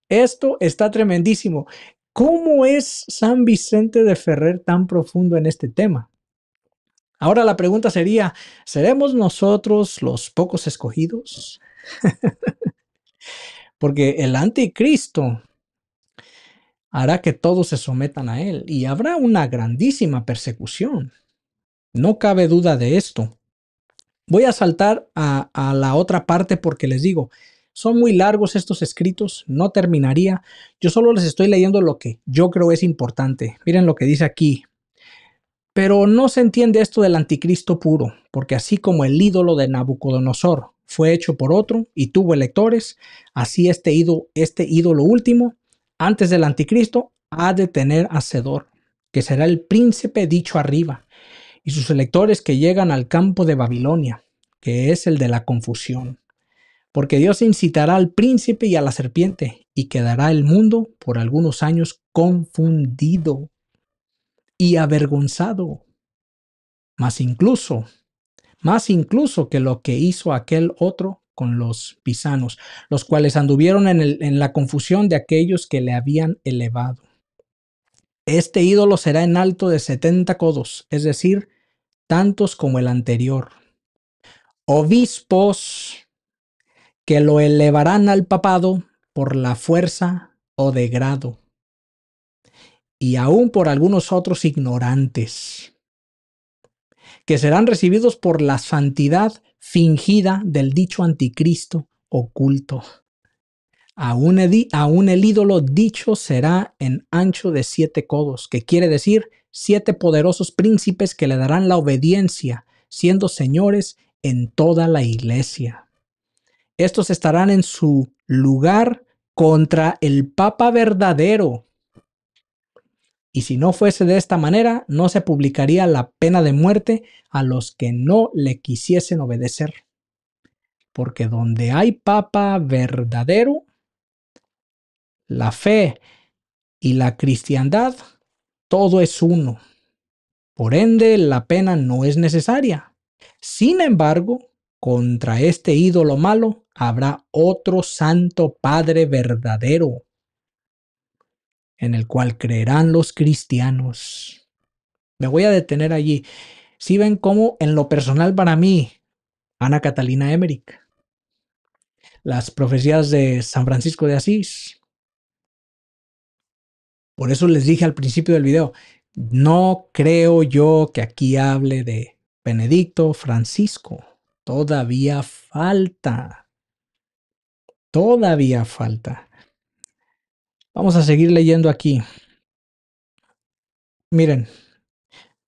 Esto está tremendísimo. ¿Cómo es San Vicente de Ferrer tan profundo en este tema? Ahora la pregunta sería, ¿seremos nosotros los pocos escogidos? <laughs> Porque el anticristo hará que todos se sometan a él y habrá una grandísima persecución. No cabe duda de esto. Voy a saltar a, la otra parte porque les digo, son muy largos estos escritos, no terminaría. Yo solo les estoy leyendo lo que yo creo es importante. Miren lo que dice aquí, pero no se entiende esto del anticristo puro, porque así como el ídolo de Nabucodonosor fue hecho por otro y tuvo electores, así este, este ídolo, último, antes del anticristo, ha de tener hacedor, que será el príncipe dicho arriba, y sus electores que llegan al campo de Babilonia, que es el de la confusión. Porque Dios incitará al príncipe y a la serpiente, y quedará el mundo por algunos años confundido y avergonzado. Más incluso, más incluso que lo que hizo aquel otro con los pisanos, los cuales anduvieron en, la confusión de aquellos que le habían elevado. Este ídolo será en alto de setenta codos, es decir, tantos como el anterior. Obispos que lo elevarán al papado por la fuerza o de grado y aún por algunos otros ignorantes, que serán recibidos por la santidad fingida del dicho anticristo oculto. Aún, el ídolo dicho será en ancho de siete codos, que quiere decir siete poderosos príncipes que le darán la obediencia, siendo señores en toda la iglesia. Estos estarán en su lugar contra el Papa verdadero, y si no fuese de esta manera, no se publicaría la pena de muerte a los que no le quisiesen obedecer. Porque donde hay papa verdadero, la fe y la cristiandad, todo es uno. Por ende, la pena no es necesaria. Sin embargo, contra este ídolo malo habrá otro santo Padre verdadero, en el cual creerán los cristianos. Me voy a detener allí. Si ven cómo en lo personal para mí, Ana Catalina Emmerich, las profecías de San Francisco de Asís. Por eso les dije al principio del video, no creo yo que aquí hable de Benedicto Francisco. Todavía falta. Todavía falta. Vamos a seguir leyendo aquí. Miren,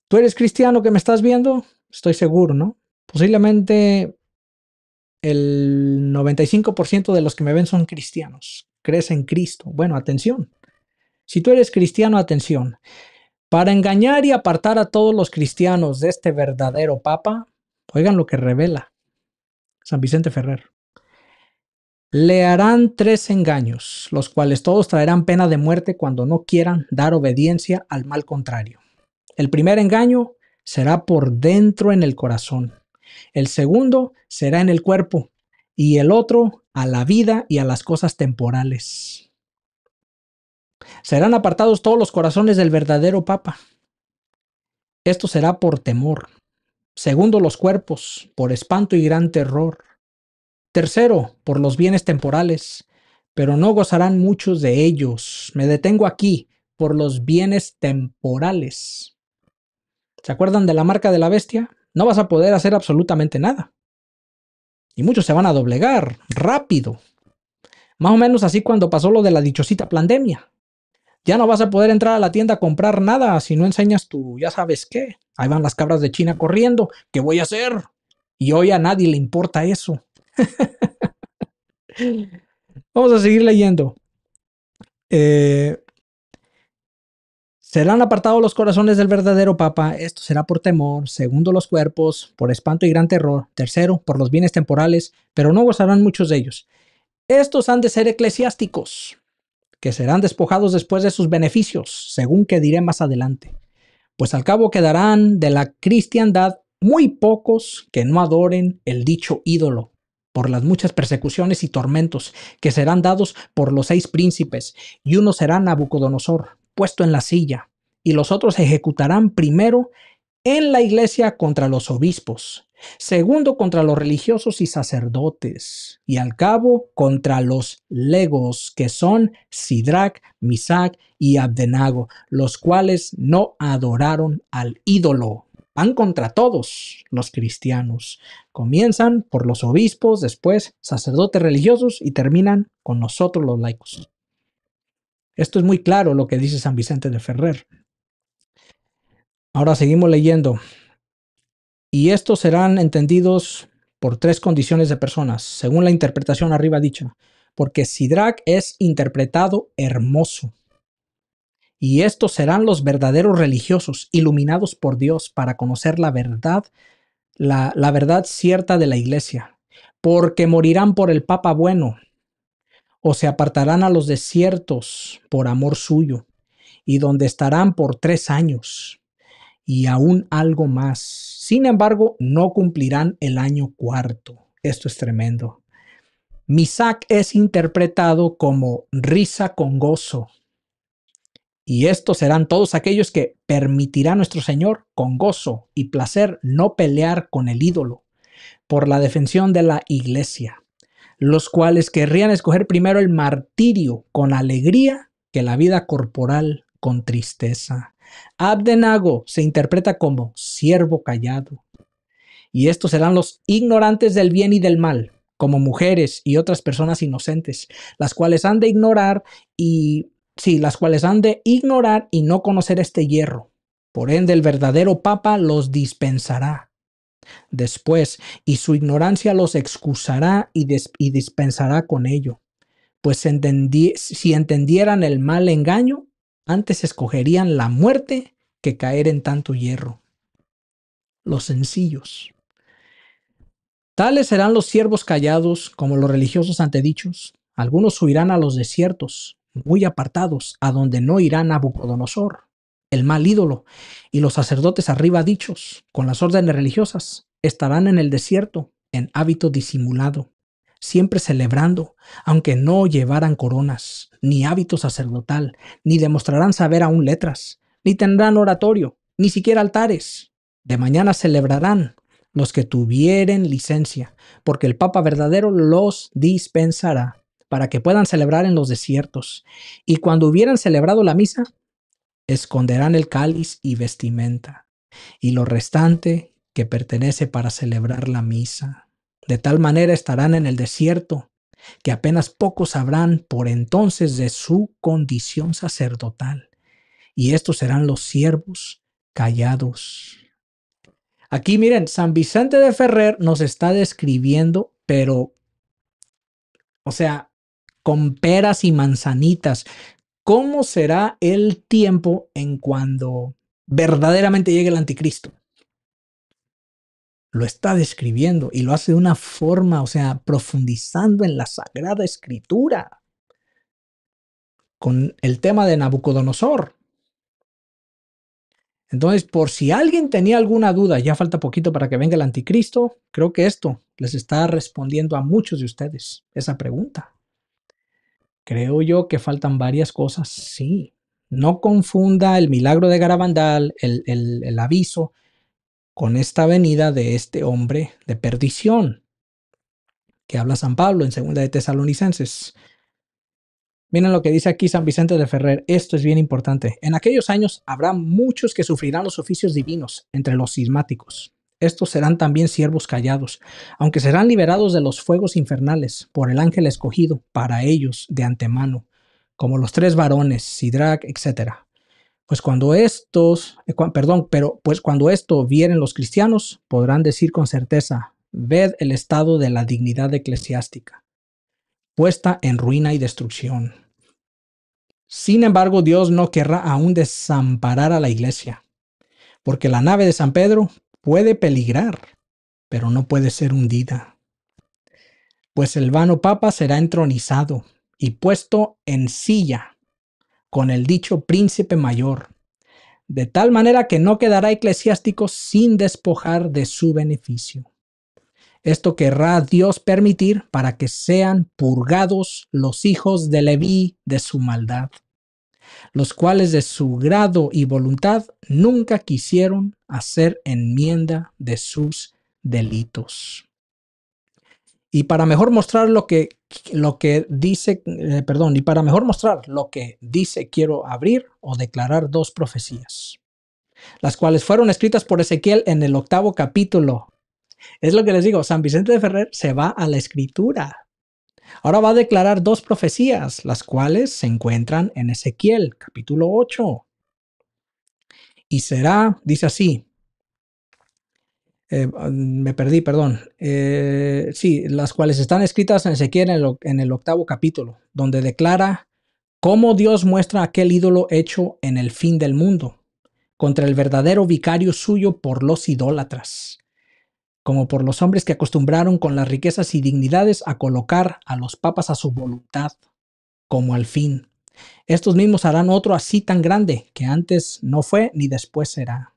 tú eres cristiano que me estás viendo, estoy seguro, ¿no? Posiblemente el 95% de los que me ven son cristianos, crees en Cristo. Bueno, atención. Si tú eres cristiano, atención. Para engañar y apartar a todos los cristianos de este verdadero Papa, oigan lo que revela San Vicente Ferrer. Le harán tres engaños, los cuales todos traerán pena de muerte cuando no quieran dar obediencia al mal contrario. El primer engaño será por dentro en el corazón, el segundo será en el cuerpo y el otro a la vida y a las cosas temporales. Serán apartados todos los corazones del verdadero Papa. Esto será por temor. Segundo los cuerpos, por espanto y gran terror. Tercero, por los bienes temporales, pero no gozarán muchos de ellos. Me detengo aquí, por los bienes temporales. ¿Se acuerdan de la marca de la bestia? No vas a poder hacer absolutamente nada. Y muchos se van a doblegar rápido. Más o menos así cuando pasó lo de la dichosita pandemia. Ya no vas a poder entrar a la tienda a comprar nada si no enseñas tu ya sabes qué. Ahí van las cabras de China corriendo. ¿Qué voy a hacer? Y hoy a nadie le importa eso. <laughs> Vamos a seguir leyendo. Eh, serán apartados los corazones del verdadero Papa. Esto será por temor. Segundo, los cuerpos, por espanto y gran terror. Tercero, por los bienes temporales, pero no gozarán muchos de ellos. Estos han de ser eclesiásticos, que serán despojados después de sus beneficios, según que diré más adelante. Pues al cabo quedarán de la cristiandad muy pocos que no adoren el dicho ídolo, por las muchas persecuciones y tormentos que serán dados por los seis príncipes, y uno será Nabucodonosor, puesto en la silla, y los otros ejecutarán primero en la iglesia contra los obispos, segundo contra los religiosos y sacerdotes, y al cabo contra los legos, que son Sidrac, Misac y Abdenago, los cuales no adoraron al ídolo van contra todos los cristianos. Comienzan por los obispos, después sacerdotes religiosos y terminan con nosotros los laicos. Esto es muy claro lo que dice San Vicente de Ferrer. Ahora seguimos leyendo. Y estos serán entendidos por tres condiciones de personas, según la interpretación arriba dicha, porque Sidrac es interpretado hermoso, y estos serán los verdaderos religiosos, iluminados por Dios para conocer la verdad, la, verdad cierta de la iglesia, porque morirán por el Papa bueno, o se apartarán a los desiertos por amor suyo, y donde estarán por tres años, y aún algo más. Sin embargo, no cumplirán el año cuarto. Esto es tremendo. Misak es interpretado como risa con gozo, y estos serán todos aquellos que permitirá nuestro Señor con gozo y placer no pelear con el ídolo por la defensión de la iglesia, los cuales querrían escoger primero el martirio con alegría que la vida corporal con tristeza. Abdenago se interpreta como siervo callado. Y estos serán los ignorantes del bien y del mal, como mujeres y otras personas inocentes, las cuales han de ignorar y sí, las cuales han de ignorar y no conocer este hierro. Por ende, el verdadero Papa los dispensará después, y su ignorancia los excusará y, dispensará con ello. Pues si entendieran el mal engaño, antes escogerían la muerte que caer en tanto hierro. Los sencillos. Tales serán los siervos callados, como los religiosos antedichos. Algunos huirán a los desiertos, muy apartados, a donde no irá Nabucodonosor, el mal ídolo, y los sacerdotes arriba dichos, con las órdenes religiosas, estarán en el desierto, en hábito disimulado, siempre celebrando, aunque no llevaran coronas, ni hábito sacerdotal, ni demostrarán saber aún letras, ni tendrán oratorio, ni siquiera altares. De mañana celebrarán los que tuvieren licencia, porque el Papa verdadero los dispensará para que puedan celebrar en los desiertos. Y cuando hubieran celebrado la misa, esconderán el cáliz y vestimenta, y lo restante que pertenece para celebrar la misa. De tal manera estarán en el desierto que apenas pocos sabrán por entonces de su condición sacerdotal, y estos serán los siervos callados. Aquí miren, San Vicente de Ferrer nos está describiendo, pero, o sea, con peras y manzanitas. ¿Cómo será el tiempo en cuando verdaderamente llegue el anticristo? Lo está describiendo y lo hace de una forma, o sea, profundizando en la sagrada escritura. Con el tema de Nabucodonosor. Entonces, por si alguien tenía alguna duda, ya falta poquito para que venga el anticristo, creo que esto les está respondiendo a muchos de ustedes esa pregunta. Creo yo que faltan varias cosas, sí. No confunda el milagro de Garabandal, el, aviso, con esta venida de este hombre de perdición que habla San Pablo en Segunda de Tesalonicenses. Miren lo que dice aquí San Vicente de Ferrer. Esto es bien importante. En aquellos años habrá muchos que sufrirán los oficios divinos entre los sismáticos estos serán también siervos callados, aunque serán liberados de los fuegos infernales por el ángel escogido para ellos de antemano, como los tres varones, Sidrac, etc. Pues cuando estos, eh, perdón, pero pues cuando esto vieren los cristianos, podrán decir con certeza, ved el estado de la dignidad eclesiástica, puesta en ruina y destrucción. Sin embargo, Dios no querrá aún desamparar a la iglesia, porque la nave de San Pedro puede peligrar, pero no puede ser hundida. Pues el vano papa será entronizado y puesto en silla con el dicho príncipe mayor, de tal manera que no quedará eclesiástico sin despojar de su beneficio. Esto querrá Dios permitir para que sean purgados los hijos de Leví de su maldad, los cuales de su grado y voluntad nunca quisieron hacer enmienda de sus delitos. Y para mejor mostrar lo que, lo que dice, eh, perdón, y para mejor mostrar lo que dice, quiero abrir o declarar dos profecías, las cuales fueron escritas por Ezequiel en el octavo capítulo. Es lo que les digo, San Vicente de Ferrer se va a la escritura. Ahora va a declarar dos profecías, las cuales se encuentran en Ezequiel, capítulo 8, y será, dice así, eh, me perdí, perdón, eh, sí, las cuales están escritas en Ezequiel en el octavo capítulo, donde declara cómo Dios muestra aquel ídolo hecho en el fin del mundo contra el verdadero vicario suyo por los idólatras, como por los hombres que acostumbraron con las riquezas y dignidades a colocar a los papas a su voluntad, como al fin estos mismos harán otro así tan grande, que antes no fue ni después será.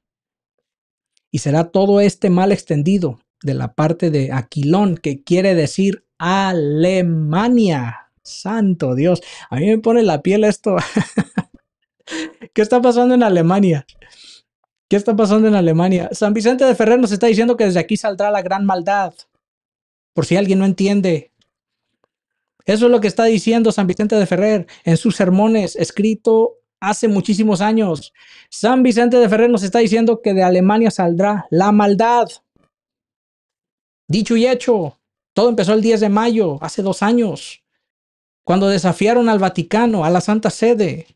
Y será todo este mal extendido de la parte de Aquilón, que quiere decir Alemania. Santo Dios, a mí me pone la piel esto. <laughs> ¿Qué está pasando en Alemania? ¿Qué está pasando en Alemania? San Vicente de Ferrer nos está diciendo que desde aquí saldrá la gran maldad. Por si alguien no entiende, eso es lo que está diciendo San Vicente de Ferrer en sus sermones escrito hace muchísimos años. San Vicente de Ferrer nos está diciendo que de Alemania saldrá la maldad. Dicho y hecho, todo empezó el 10 de mayo, hace dos años, cuando desafiaron al Vaticano, a la Santa Sede.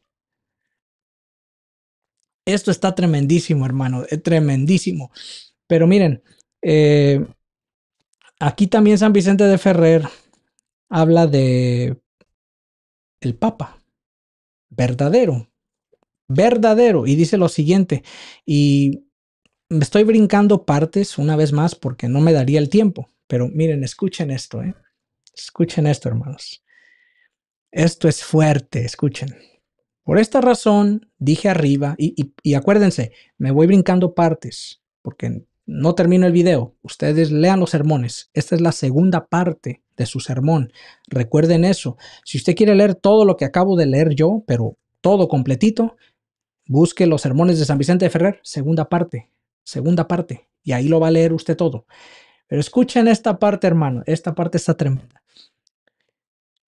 Esto está tremendísimo, hermano, eh, tremendísimo. Pero miren, eh, aquí también San Vicente de Ferrer habla de el Papa, verdadero, verdadero, y dice lo siguiente, y me estoy brincando partes una vez más porque no me daría el tiempo, pero miren, escuchen esto, ¿eh? escuchen esto, hermanos. Esto es fuerte, escuchen. Por esta razón, dije arriba, y, y acuérdense, me voy brincando partes, porque no termino el video, ustedes lean los sermones. Esta es la segunda parte de su sermón. Recuerden eso. Si usted quiere leer todo lo que acabo de leer yo, pero todo completito, busque los sermones de San Vicente de Ferrer, segunda parte, segunda parte, y ahí lo va a leer usted todo. Pero escuchen esta parte, hermano, esta parte está tremenda.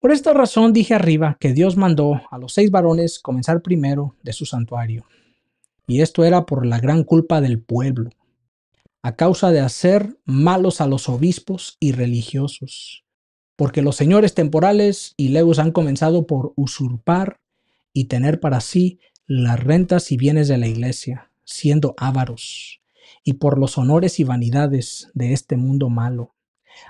Por esta razón dije arriba que Dios mandó a los seis varones comenzar primero de su santuario. Y esto era por la gran culpa del pueblo a causa de hacer malos a los obispos y religiosos, porque los señores temporales y leus han comenzado por usurpar y tener para sí las rentas y bienes de la iglesia, siendo ávaros y por los honores y vanidades de este mundo malo.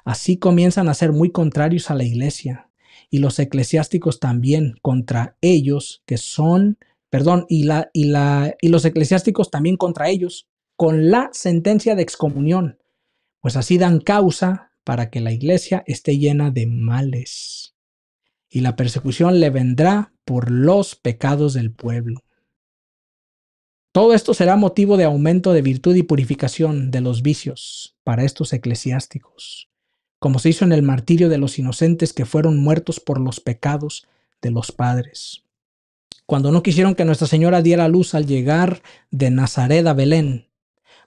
Así comienzan a ser muy contrarios a la iglesia, y los eclesiásticos también contra ellos que son, perdón, y, la, y, la, y los eclesiásticos también contra ellos con la sentencia de excomunión, pues así dan causa para que la iglesia esté llena de males. Y la persecución le vendrá por los pecados del pueblo. Todo esto será motivo de aumento de virtud y purificación de los vicios para estos eclesiásticos, como se hizo en el martirio de los inocentes que fueron muertos por los pecados de los padres. Cuando no quisieron que Nuestra Señora diera luz al llegar de Nazaret a Belén,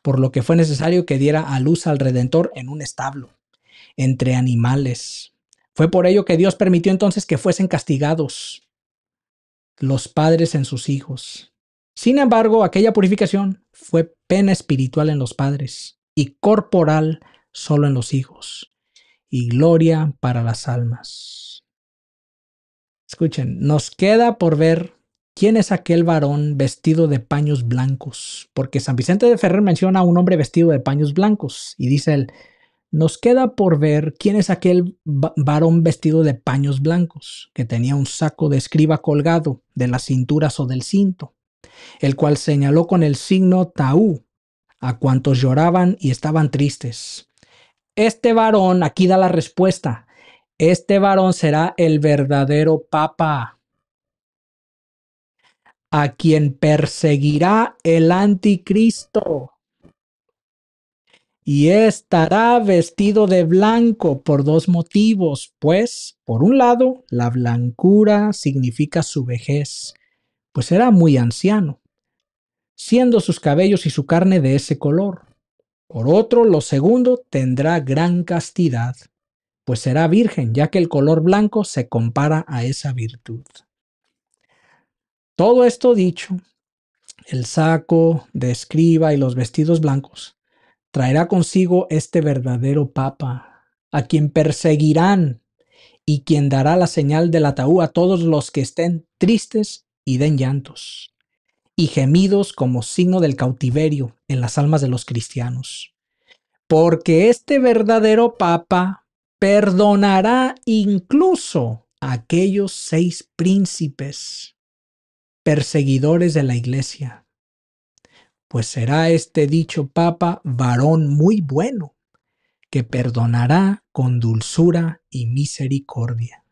por lo que fue necesario que diera a luz al Redentor en un establo, entre animales. Fue por ello que Dios permitió entonces que fuesen castigados los padres en sus hijos. Sin embargo, aquella purificación fue pena espiritual en los padres y corporal solo en los hijos, y gloria para las almas. Escuchen, nos queda por ver ¿Quién es aquel varón vestido de paños blancos? Porque San Vicente de Ferrer menciona a un hombre vestido de paños blancos y dice él, nos queda por ver quién es aquel varón vestido de paños blancos, que tenía un saco de escriba colgado de las cinturas o del cinto, el cual señaló con el signo Taú a cuantos lloraban y estaban tristes. Este varón, aquí da la respuesta, este varón será el verdadero papa a quien perseguirá el anticristo. Y estará vestido de blanco por dos motivos, pues, por un lado, la blancura significa su vejez, pues era muy anciano, siendo sus cabellos y su carne de ese color. Por otro, lo segundo, tendrá gran castidad, pues será virgen, ya que el color blanco se compara a esa virtud. Todo esto dicho, el saco de escriba y los vestidos blancos traerá consigo este verdadero papa, a quien perseguirán y quien dará la señal del ataúd a todos los que estén tristes y den llantos y gemidos como signo del cautiverio en las almas de los cristianos. Porque este verdadero papa perdonará incluso a aquellos seis príncipes perseguidores de la iglesia. Pues será este dicho papa varón muy bueno, que perdonará con dulzura y misericordia.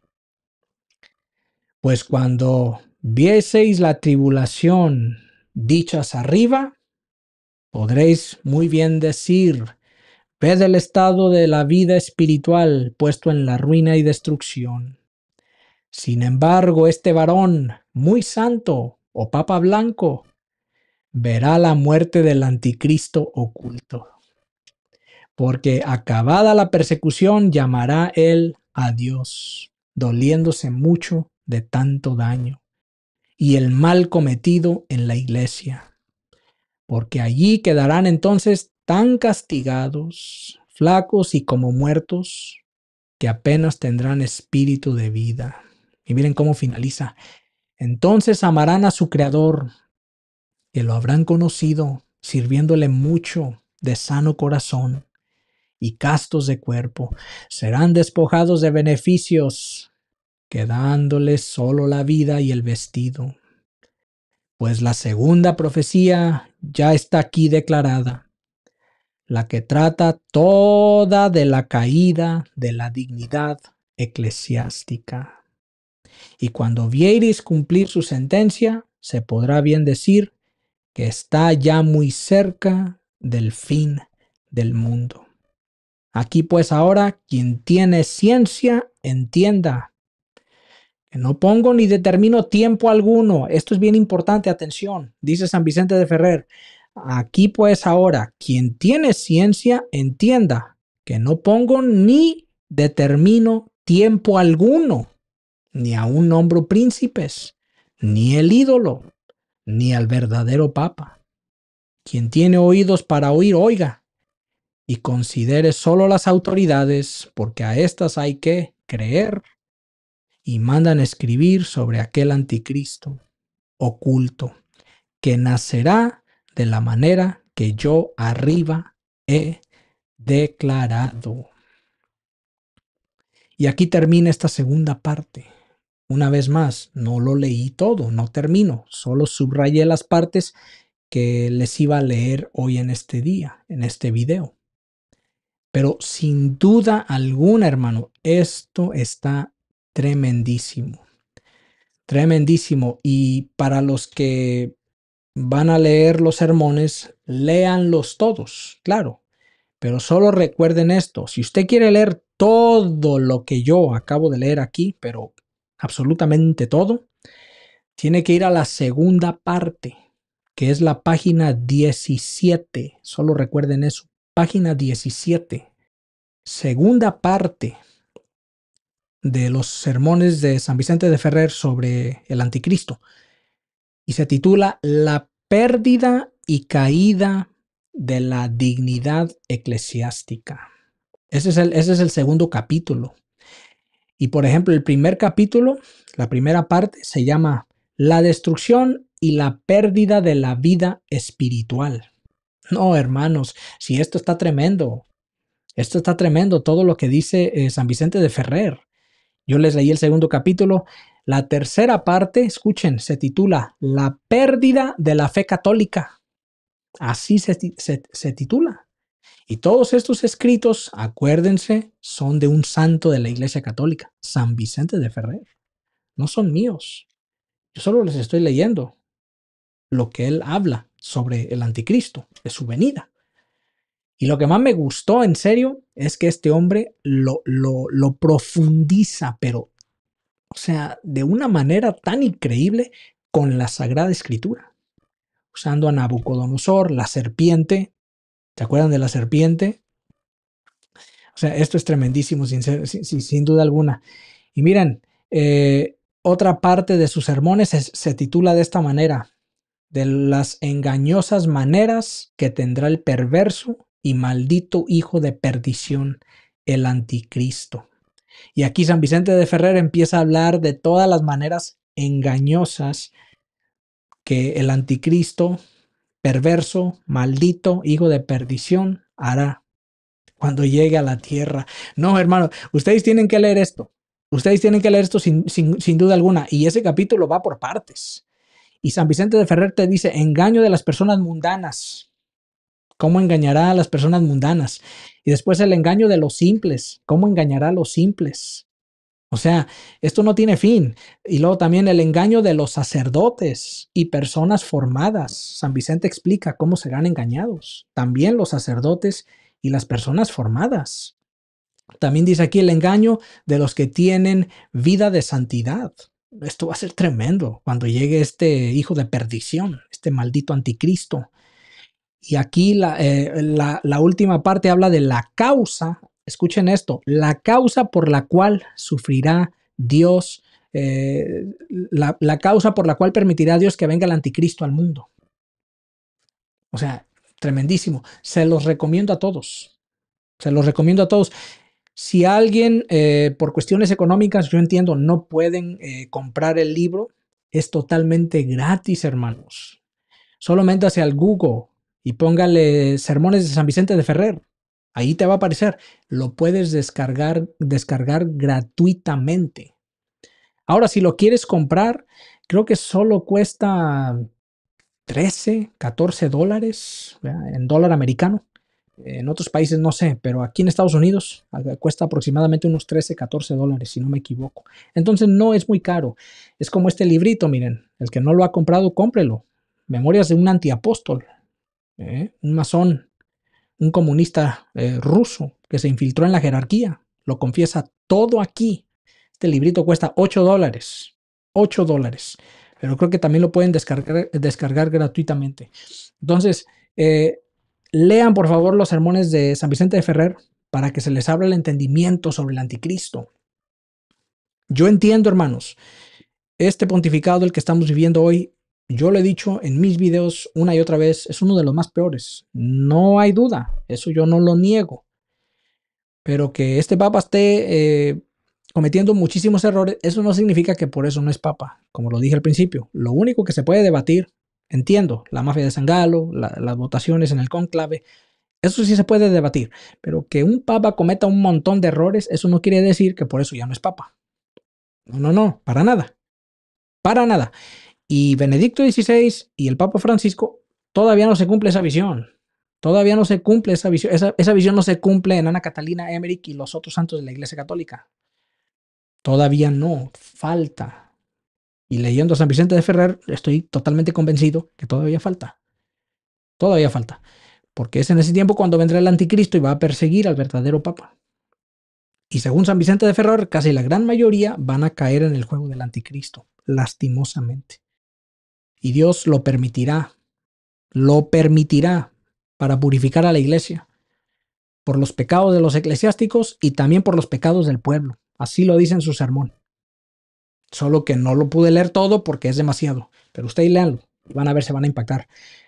Pues cuando vieseis la tribulación dichas arriba, podréis muy bien decir, ved el estado de la vida espiritual puesto en la ruina y destrucción. Sin embargo, este varón muy santo o papa blanco verá la muerte del anticristo oculto. Porque acabada la persecución llamará él a Dios, doliéndose mucho de tanto daño y el mal cometido en la iglesia. Porque allí quedarán entonces tan castigados, flacos y como muertos, que apenas tendrán espíritu de vida. Y miren cómo finaliza. Entonces amarán a su Creador, que lo habrán conocido, sirviéndole mucho de sano corazón y castos de cuerpo. Serán despojados de beneficios, quedándoles solo la vida y el vestido. Pues la segunda profecía ya está aquí declarada, la que trata toda de la caída de la dignidad eclesiástica y cuando Vieris cumplir su sentencia, se podrá bien decir que está ya muy cerca del fin del mundo. Aquí pues ahora quien tiene ciencia entienda. Que no pongo ni determino tiempo alguno. Esto es bien importante, atención, dice San Vicente de Ferrer. Aquí pues ahora quien tiene ciencia entienda que no pongo ni determino tiempo alguno ni a un hombro príncipes, ni el ídolo, ni al verdadero Papa. Quien tiene oídos para oír, oiga, y considere solo las autoridades, porque a estas hay que creer, y mandan escribir sobre aquel anticristo oculto, que nacerá de la manera que yo arriba he declarado. Y aquí termina esta segunda parte. Una vez más, no lo leí todo, no termino, solo subrayé las partes que les iba a leer hoy en este día, en este video. Pero sin duda alguna, hermano, esto está tremendísimo. Tremendísimo. Y para los que van a leer los sermones, léanlos todos, claro. Pero solo recuerden esto. Si usted quiere leer todo lo que yo acabo de leer aquí, pero absolutamente todo, tiene que ir a la segunda parte, que es la página 17. Solo recuerden eso, página 17. Segunda parte de los sermones de San Vicente de Ferrer sobre el anticristo. Y se titula La pérdida y caída de la dignidad eclesiástica. Ese es el, ese es el segundo capítulo. Y por ejemplo, el primer capítulo, la primera parte, se llama La destrucción y la pérdida de la vida espiritual. No, hermanos, si esto está tremendo, esto está tremendo, todo lo que dice eh, San Vicente de Ferrer. Yo les leí el segundo capítulo. La tercera parte, escuchen, se titula La pérdida de la fe católica. Así se titula. Y todos estos escritos, acuérdense, son de un santo de la Iglesia Católica, San Vicente de Ferrer. No son míos. Yo solo les estoy leyendo lo que él habla sobre el anticristo, de su venida. Y lo que más me gustó, en serio, es que este hombre lo, profundiza, pero, o sea, de una manera tan increíble con la Sagrada Escritura usando a Nabucodonosor, la serpiente, ¿Se acuerdan de la serpiente? O sea, esto es tremendísimo, sin, duda alguna. Y miren, eh, otra parte de sus sermones se titula de esta manera, de las engañosas maneras que tendrá el perverso y maldito hijo de perdición, el anticristo. Y aquí San Vicente de Ferrer empieza a hablar de todas las maneras engañosas que el anticristo perverso, maldito, hijo de perdición, hará cuando llegue a la tierra. No, hermano, ustedes tienen que leer esto. Ustedes tienen que leer esto sin, duda alguna. Y ese capítulo va por partes. Y San Vicente de Ferrer te dice, engaño de las personas mundanas. ¿Cómo engañará a las personas mundanas? Y después el engaño de los simples. ¿Cómo engañará a los simples? O sea, esto no tiene fin. Y luego también el engaño de los sacerdotes y personas formadas. San Vicente explica cómo serán engañados. También los sacerdotes y las personas formadas. También dice aquí el engaño de los que tienen vida de santidad. Esto va a ser tremendo cuando llegue este hijo de perdición, este maldito anticristo. Y aquí la, eh, última parte habla de la causa escuchen esto, la causa por la cual sufrirá Dios, eh, la, causa por la cual permitirá Dios que venga el anticristo al mundo. O sea, tremendísimo. Se los recomiendo a todos. Se los recomiendo a todos. Si alguien, eh, por cuestiones económicas, yo entiendo, no pueden eh, comprar el libro, es totalmente gratis, hermanos. Solo métase al Google y póngale sermones de San Vicente de Ferrer Ahí te va a aparecer. Lo puedes descargar, descargar gratuitamente. Ahora, si lo quieres comprar, creo que solo cuesta 13, 14 dólares en dólar americano. En otros países no sé, pero aquí en Estados Unidos cuesta aproximadamente unos 13, 14 dólares, si no me equivoco. Entonces no es muy caro. Es como este librito, miren. El que no lo ha comprado, cómprelo. Memorias de un antiapóstol. ¿eh? Un masón un comunista eh, ruso que se infiltró en la jerarquía. Lo confiesa todo aquí. Este librito cuesta 8 dólares. 8 dólares. Pero creo que también lo pueden descargar, gratuitamente. Entonces, eh, lean por favor los sermones de San Vicente de Ferrer para que se les abra el entendimiento sobre el anticristo. Yo entiendo, hermanos, este pontificado el que estamos viviendo hoy yo lo he dicho en mis videos una y otra vez, es uno de los más peores. No hay duda, eso yo no lo niego. Pero que este papa esté eh, cometiendo muchísimos errores, eso no significa que por eso no es papa, como lo dije al principio. Lo único que se puede debatir, entiendo, la mafia de Sangalo, las votaciones en el conclave, eso sí se puede debatir, pero que un papa cometa un montón de errores, eso no quiere decir que por eso ya no es papa. No, no, no, para nada. Para nada. Y Benedicto XVI y el Papa Francisco todavía no se cumple esa visión. Todavía no se cumple esa visión. Esa, visión no se cumple en Ana Catalina Emmerich y los otros santos de la Iglesia Católica. Todavía no, falta. Y leyendo a San Vicente de Ferrer, estoy totalmente convencido que todavía falta. Todavía falta. Porque es en ese tiempo cuando vendrá el anticristo y va a perseguir al verdadero papa. Y según San Vicente de Ferrer, casi la gran mayoría van a caer en el juego del anticristo, lastimosamente. Y Dios lo permitirá, lo permitirá para purificar a la iglesia por los pecados de los eclesiásticos y también por los pecados del pueblo. Así lo dice en su sermón. Solo que no lo pude leer todo porque es demasiado, pero ustedes leanlo, van a ver, se van a impactar.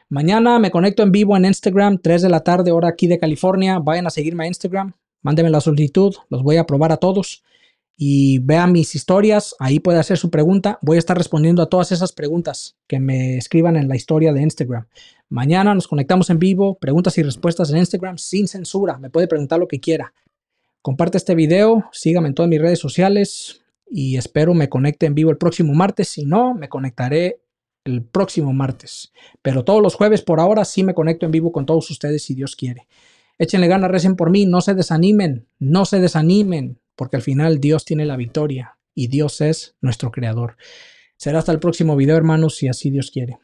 Mañana me conecto en vivo en Instagram, 3 de la tarde, hora aquí de California. Vayan a seguirme a Instagram, mándenme la solicitud, los voy a probar a todos y vean mis historias, ahí puede hacer su pregunta. Voy a estar respondiendo a todas esas preguntas que me escriban en la historia de Instagram. Mañana nos conectamos en vivo, preguntas y respuestas en Instagram sin censura, me puede preguntar lo que quiera. Comparte este video, sígame en todas mis redes sociales y espero me conecte en vivo el próximo martes. Si no, me conectaré el próximo martes. Pero todos los jueves por ahora sí me conecto en vivo con todos ustedes si Dios quiere. Échenle ganas, recen por mí, no se desanimen, no se desanimen porque al final Dios tiene la victoria y Dios es nuestro creador. Será hasta el próximo video, hermanos, si así Dios quiere.